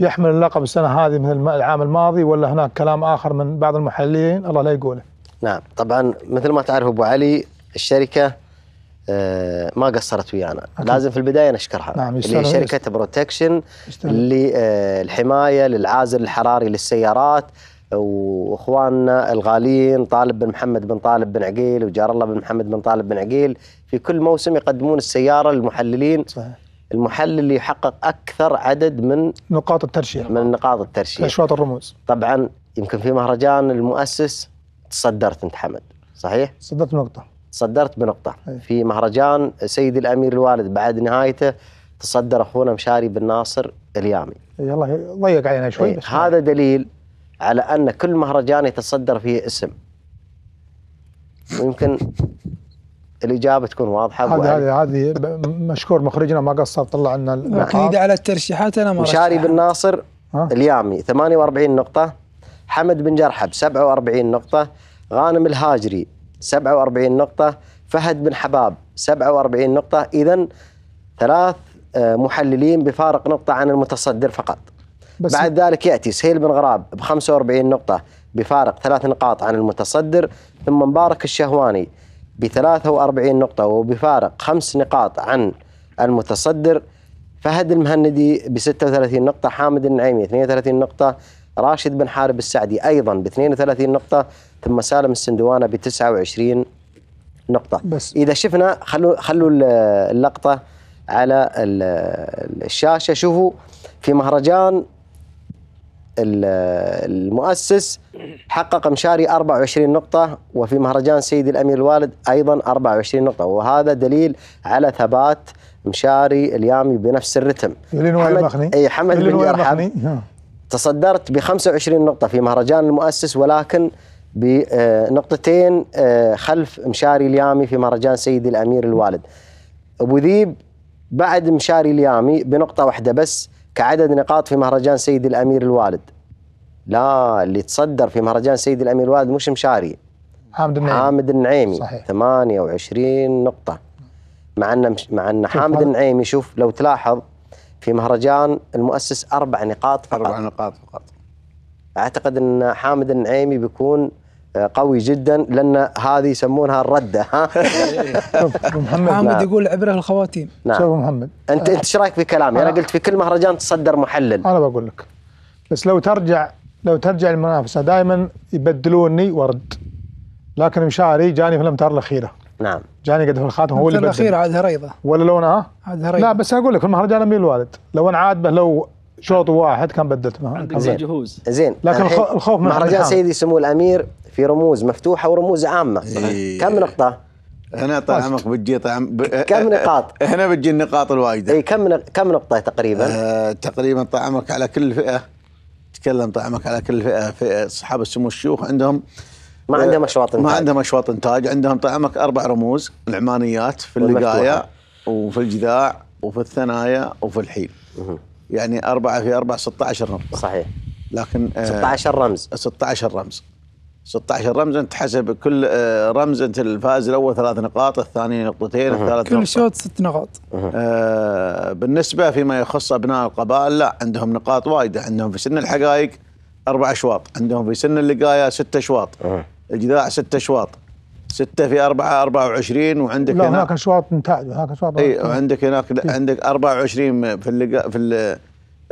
يحمل اللقب السنه هذه مثل العام الماضي ولا هناك كلام اخر من بعض المحللين الله لا يقوله. نعم طبعا مثل ما تعرف ابو علي الشركه آه، ما قصرت ويانا أكيد. لازم في البدايه نشكرها نعم اللي هي شركه يستنى. بروتكشن للحماية للعازل الحراري للسيارات واخواننا الغاليين طالب بن محمد بن طالب بن عقيل وجار الله بن محمد بن طالب بن عقيل في كل موسم يقدمون السياره للمحللين صحيح. المحلل اللي يحقق اكثر عدد من نقاط الترشيح من نقاط الترشيح اشواط الرموز طبعا يمكن في مهرجان المؤسس تصدرت انت حمد صحيح؟ تصدرت بنقطة تصدرت بنقطة هي. في مهرجان سيدي الامير الوالد بعد نهايته تصدر اخونا مشاري بن ناصر اليامي يلا ضيق علينا شوي هذا دليل على ان كل مهرجان يتصدر فيه اسم ويمكن الاجابه تكون واضحه هذه هذه هذه مشكور مخرجنا ما قصر طلع لنا اكيد على الترشيحات انا ما مشاري بن ناصر اليامي 48 نقطه حمد بن جرحب 47 نقطه غانم الهاجري 47 نقطه فهد بن حباب 47 نقطه اذا ثلاث آه، محللين بفارق نقطه عن المتصدر فقط بس بعد ذلك ياتي سهيل بن غراب ب 45 نقطه بفارق ثلاث نقاط عن المتصدر ثم مبارك الشهواني ب 43 نقطة وبفارق خمس نقاط عن المتصدر فهد المهندي ب 36 نقطة حامد النعيمي 32 نقطة راشد بن حارب السعدي أيضا ب 32 نقطة ثم سالم السندوانة ب 29 نقطة بس إذا شفنا خلوا خلوا اللقطة على الشاشة شوفوا في مهرجان المؤسس حقق مشاري 24 نقطة وفي مهرجان سيد الأمير الوالد أيضا 24 نقطة وهذا دليل على ثبات مشاري اليامي بنفس الرتم حمد اي حمد بن يرحب تصدرت ب 25 نقطة في مهرجان المؤسس ولكن بنقطتين آه، آه، خلف مشاري اليامي في مهرجان سيدي الأمير الوالد أبو ذيب بعد مشاري اليامي بنقطة واحدة بس كعدد نقاط في مهرجان سيد الامير الوالد لا اللي تصدر في مهرجان سيد الامير الوالد مش مشاري حامد النعيمي حامد النعيمي صحيح. 28 نقطة مع ان مع ان حامد النعيمي شوف لو تلاحظ في مهرجان المؤسس أربع نقاط فقط أربع نقاط فقط أعتقد أن حامد النعيمي بيكون آه، قوي جدا لان هذه يسمونها الرده ها محمد حامد نعم. يقول عبره الخواتيم نعم شوف محمد انت انت ايش رايك بكلامي؟ انا قلت في كل مهرجان تصدر محلل انا بقول لك بس لو ترجع لو ترجع المنافسه دائما يبدلوني ورد لكن مشاري جاني في الامتار الاخيره نعم جاني قد في الخاتم هو اللي بدل الاخيره عاد هريضه ولا لونها؟ عاد هريضه لا بس اقول لك في المهرجان امير الوالد لو انا عاد به لو شوط واحد كان بدلت معه عندك زين جهوز زين لكن الخوف من مهرجان سيدي سمو الامير في رموز مفتوحه ورموز عامه إيه. كم نقطه؟ هنا طعمك طيب، بتجي طعم طيب، ب... كم نقاط؟ هنا بتجي النقاط الواجده اي كم كم نقطه تقريبا؟ آه تقريبا طعمك على كل فئه تكلم طعمك على كل فئه فئه اصحاب السمو الشيوخ عندهم ما آه عندهم اشواط انتاج ما عندهم اشواط انتاج عندهم طعمك اربع رموز العمانيات في اللقايه وفي الجذاع وفي الثنايا وفي الحيل يعني أربعة في أربعة 16 نقطة صحيح لكن آه 16 رمز 16 رمز 16 رمز انت حسب كل آه، رمز انت الفائز الاول ثلاث نقاط الثاني نقطتين الثالث نقطة كل شوط ست نقاط آه، بالنسبه فيما يخص ابناء القبائل لا عندهم نقاط وايده عندهم في سن الحقائق اربع اشواط عندهم في سن اللقايه ست اشواط الجذاع ست اشواط ستة في أربعة أربعة وعشرين وعندك لا هناك أشواط ممتازة هناك أشواط اي وعندك هناك عندك أربعة وعشرين في اللقاء في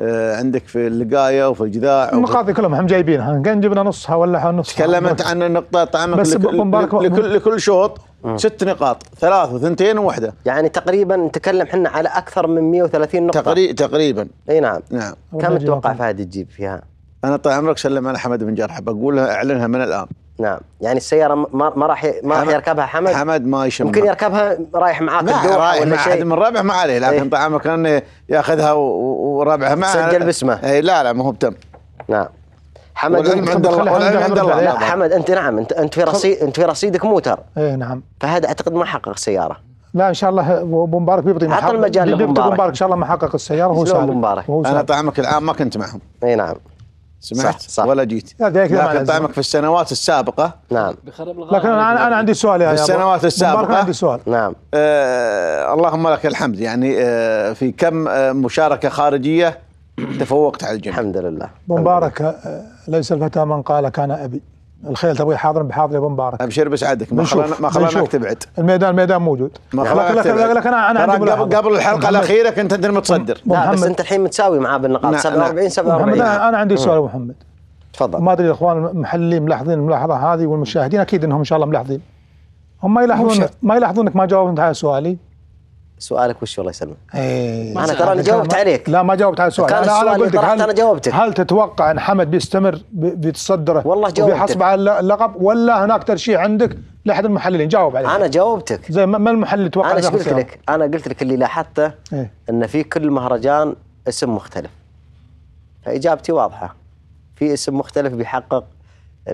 آه، عندك في اللقايه وفي الجذاع المقاضي كلهم هم جايبينها كان جبنا نصها ولا نصها نصها تكلمت عن النقطه طعمك بس لكل, لكل, لكل شوط آه. ست نقاط ثلاث وثنتين وواحده يعني تقريبا نتكلم احنا على اكثر من 130 نقطه تقريبا تقريبا اي نعم نعم كم تتوقع فهد تجيب فيها؟ انا طال عمرك سلم على حمد بن جرح بقولها اعلنها من الان نعم يعني السياره ما ما راح ما راح يركبها حمد حمد ما يشم ممكن يركبها رايح معاك الدور رايح ولا مع شيء من ربعه ما عليه لكن ايه؟ طعمك انه ياخذها وربعه معه سجل باسمه اي لا لا ما هو بتم نعم حمد والعلم عند الله والعلم عند الله لا حمد انت نعم انت انت في رصيد انت في رصيدك موتر اي نعم فهذا اعتقد ما حقق سياره لا ان شاء الله ابو مبارك بيبطي عطى المجال لابو مبارك ان شاء الله ما حقق السياره هو سالم مبارك انا طعمك العام ما كنت معهم اي نعم سمعت صح صح ولا جيت لكن طعمك في السنوات السابقه نعم لكن انا انا عندي سؤال يا في السنوات السابقه عندي سؤال نعم آه اللهم لك الحمد يعني آه في كم آه مشاركه خارجيه تفوقت على الجميع الحمد لله مبارك آه، ليس الفتى من قال كان ابي الخيل تبغي حاضر بحاضر يا ابو مبارك ابشر بسعدك ما خلانا ما خلانا تبعد الميدان الميدان موجود ما خلانا لك, لك انا انا عندي قبل الحلقه الاخيره كنت انت المتصدر لا بس انت الحين متساوي معاه بالنقاط 47 47 انا عندي سؤال ابو محمد تفضل ما ادري الاخوان المحللين ملاحظين الملاحظه هذه والمشاهدين اكيد انهم ان شاء الله ملاحظين هم ما يلاحظون ما يلاحظونك ما جاوبت على سؤالي سؤالك وش الله يسلمك؟ ايه ما انا ترى جاوبت عليك لا ما جاوبت على سؤالك انا انا قلت هل انا جاوبتك هل تتوقع ان حمد بيستمر بيتصدره والله جاوبتك بيحصل على اللقب ولا هناك ترشيح عندك لاحد المحللين جاوب عليه انا جاوبتك زي ما المحلل يتوقع انا قلت سيارة. لك انا قلت لك اللي لاحظته ايه؟ ان في كل مهرجان اسم مختلف فاجابتي واضحه في اسم مختلف بيحقق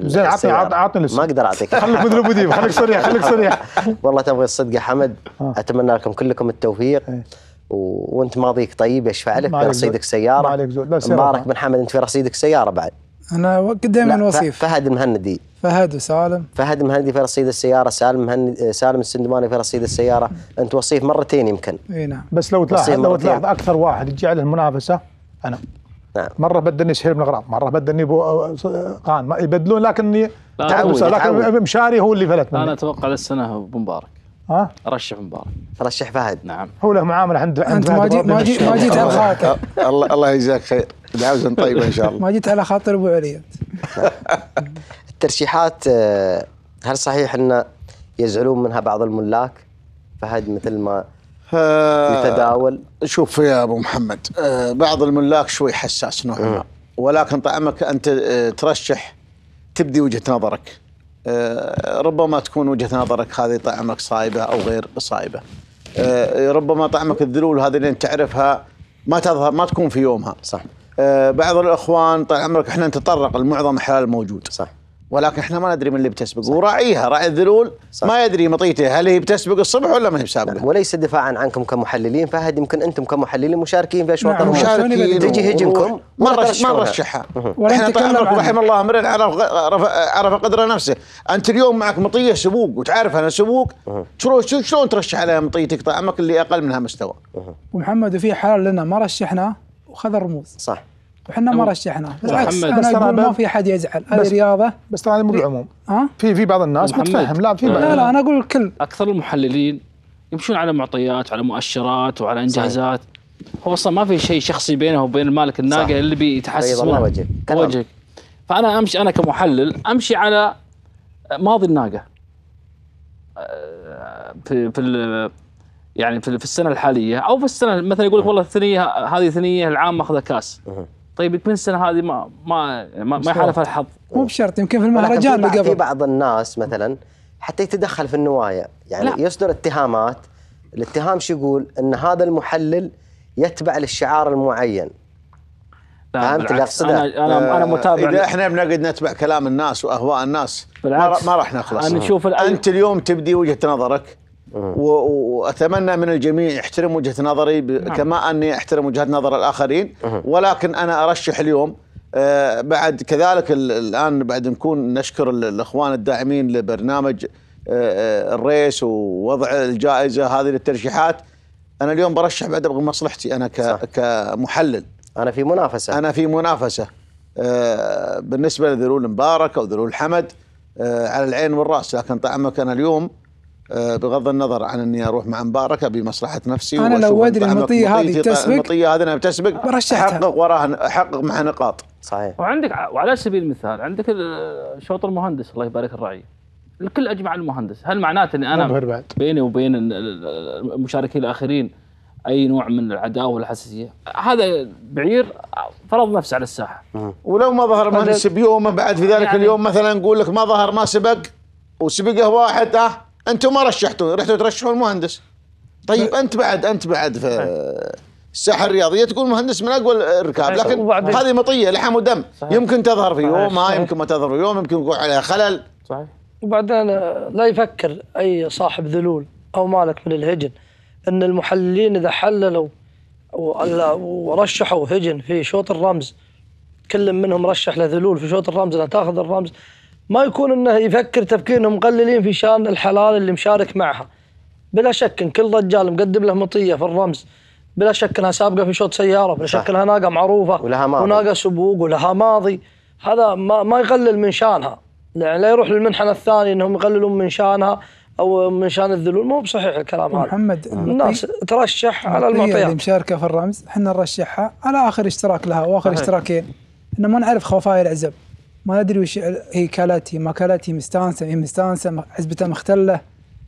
زين عطني عطني ما اقدر اعطيك خليك ابو ديب خليك صريح خليك صريح والله تبغي الصدق يا حمد آه. اتمنى لكم كلكم التوفيق إيه. و... وانت ماضيك طيب يشفع لك برصيدك سياره ما عليك زود مبارك بن حمد انت في رصيدك سياره بعد انا دائما وصيف فهد المهندي فهد وسالم فهد المهندي في رصيد السياره سالم مهند سالم السندماني في رصيد السياره انت وصيف مرتين يمكن اي نعم بس لو تلاحظ لو تلاحظ اكثر واحد تجي عليه المنافسه انا نعم. مره بدلني شهير بن غرام مره بدلني بو آه، آه، آه، قان ما يبدلون لكن تعود لكن مشاري هو اللي فلت مني. انا اتوقع للسنه مبارك ها رشح مبارك رشح فهد نعم هو له معامله عند عند ما جيت ما جيت ما جيت على خاطر الله الله يجزاك خير دعوه طيبه ان شاء الله ما جيت على خاطر ابو علي الترشيحات هل صحيح ان يزعلون منها بعض الملاك فهد مثل ما يتداول شوف يا ابو محمد آه، بعض الملاك شوي حساس نوعا ما ولكن طعمك انت آه، ترشح تبدي وجهه نظرك آه، ربما تكون وجهه نظرك هذه طعمك صايبه او غير صايبه ربما طعمك الذلول هذه اللي انت تعرفها ما تظهر ما تكون في يومها صح بعض الاخوان طال عمرك احنا نتطرق لمعظم الحلال الموجود صح ولكن احنا ما ندري من اللي بتسبق وراعيها راعي الذلول ما يدري مطيته هل هي بتسبق الصبح ولا ما هي بسابقه وليس دفاعا عنكم كمحللين فهد يمكن انتم كمحللين مشاركين في اشواط نعم، المشاركين مشاركين تجي نعم. هجمكم ما نرشحها احنا رحم الله امرئ عرف عرف قدر نفسه انت اليوم معك مطيه سبوق وتعرف انا سبوق شلون ترشح عليها مطيتك طعمك طيب، اللي اقل منها مستوى ومحمد في حال لنا ما رشحنا وخذ الرموز صح وحنا ما رشحناه بالعكس انا بس اقول ما في احد يزعل هذه رياضه بس ترى مو بالعموم ها في في بعض الناس متفهم لا في لا لا انا اقول الكل اكثر المحللين يمشون على معطيات وعلى مؤشرات وعلى انجازات صحيح. هو اصلا ما في شيء شخصي بينه وبين المالك الناقه اللي بيتحسس منه وجهك وجهك فانا امشي انا كمحلل امشي على ماضي الناقه في في يعني في السنه الحاليه او في السنه مثلا يقول لك والله الثنيه هذه ثنيه العام ماخذه كاس طيب يمكن السنه هذه ما ما ما, ما يحالفها الحظ مو بشرط يمكن في المهرجان اللي قبل في بعض الناس مثلا حتى يتدخل في النوايا يعني لا. يصدر اتهامات الاتهام شو يقول ان هذا المحلل يتبع للشعار المعين فهمت اللي اقصده؟ انا انا, أنا آه، متابع اذا احنا بنقعد نتبع كلام الناس واهواء الناس بالعكس ما راح نخلص انا اشوف انت اليوم تبدي وجهه نظرك واتمنى من الجميع يحترم وجهه نظري نعم. كما اني احترم وجهه نظر الاخرين ولكن انا ارشح اليوم آه بعد كذلك الان بعد نكون نشكر الاخوان الداعمين لبرنامج آه،, آه الريس ووضع الجائزه هذه للترشيحات انا اليوم برشح بعد ابغى مصلحتي انا كمحلل انا في منافسه انا في منافسه آه بالنسبه لذلول مبارك او ذلول حمد آه، على العين والراس لكن طعمك انا اليوم آه، بغض النظر عن اني اروح مع مباركه بمصلحه نفسي انا لو ادري المطيه هذه تسبق المطيه هذه انا بتسبق برشحتها احقق وراها احقق معها نقاط صحيح وعندك وعلى سبيل المثال عندك شوط المهندس الله يبارك الراعي الكل اجمع المهندس هل معناته اني انا بيني وبين المشاركين الاخرين اي نوع من العداوه والحساسيه هذا بعير فرض نفسه على الساحه ولو ما ظهر المهندس بيومه بعد في ذلك يعني اليوم مثلا نقول لك ما ظهر ما سبق وسبقه واحد اه انتم ما رشحتوا رحتوا ترشحوا المهندس طيب انت بعد انت بعد في الساحه الرياضيه تكون مهندس من اقوى الركاب لكن هذه مطيه لحم ودم يمكن تظهر في يوم ما يمكن ما تظهر في يوم يمكن يكون عليها خلل صحيح وبعدين آه، لا يفكر اي صاحب ذلول او مالك من الهجن ان المحللين اذا حللوا ورشحوا هجن في شوط الرمز كل منهم رشح لذلول في شوط الرمز لا تاخذ الرمز ما يكون انه يفكر تفكير انهم مقللين في شان الحلال اللي مشارك معها بلا شك ان كل رجال مقدم له مطيه في الرمز بلا شك انها سابقه في شوط سياره بلا شك انها ناقه معروفه ولها ماضي وناقه سبوق ولها ماضي هذا ما, ما يقلل من شانها يعني لا يروح للمنحنى الثاني انهم يقللون من شانها او من شان الذلول مو بصحيح الكلام هذا محمد الناس ترشح على المعطيات اللي مشاركه في الرمز احنا نرشحها على اخر اشتراك لها واخر اشتراكين احنا ما نعرف خوفايا العزب ما ادري وش هي كالاتي ما كالاتي مستانسه هي إيه مستانسه حزبته مختله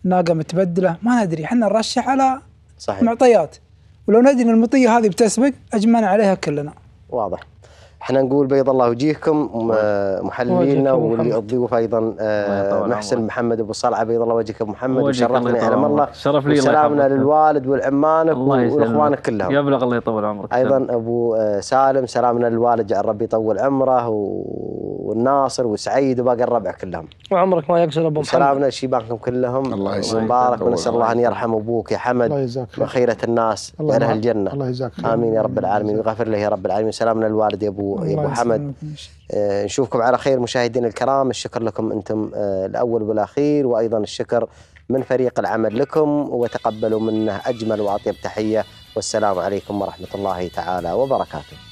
ناقه متبدله ما ندري احنا نرشح على صحيح معطيات ولو ندري ان المطيه هذه بتسبق اجمعنا عليها كلنا واضح احنا نقول بيض الله وجيهكم محللينا الضيوف ايضا محسن الله. محمد ابو صلعه بيض الله وجهك ابو محمد وشرفنا يا علم الله شرف لي سلامنا للوالد والعمانك والاخوانك كلهم يبلغ الله يطول عمرك ايضا ابو آه، سالم سلامنا للوالد جعل ربي يطول عمره والناصر وسعيد وباقي الربع كلهم وعمرك ما يقصر ابو محمد سلامنا لشيبانكم كلهم الله يسلمك مبارك ونسال الله ان يرحم ابوك يا حمد الله يجزاك وخيره الناس يا اهل الجنه الله يجزاك امين يا رب العالمين ويغفر له يا رب العالمين سلامنا للوالد يا ابو ابو ابو حمد آه، نشوفكم على خير مشاهدينا الكرام الشكر لكم انتم آه، الاول والاخير وايضا الشكر من فريق العمل لكم وتقبلوا منه اجمل واطيب تحيه والسلام عليكم ورحمه الله تعالى وبركاته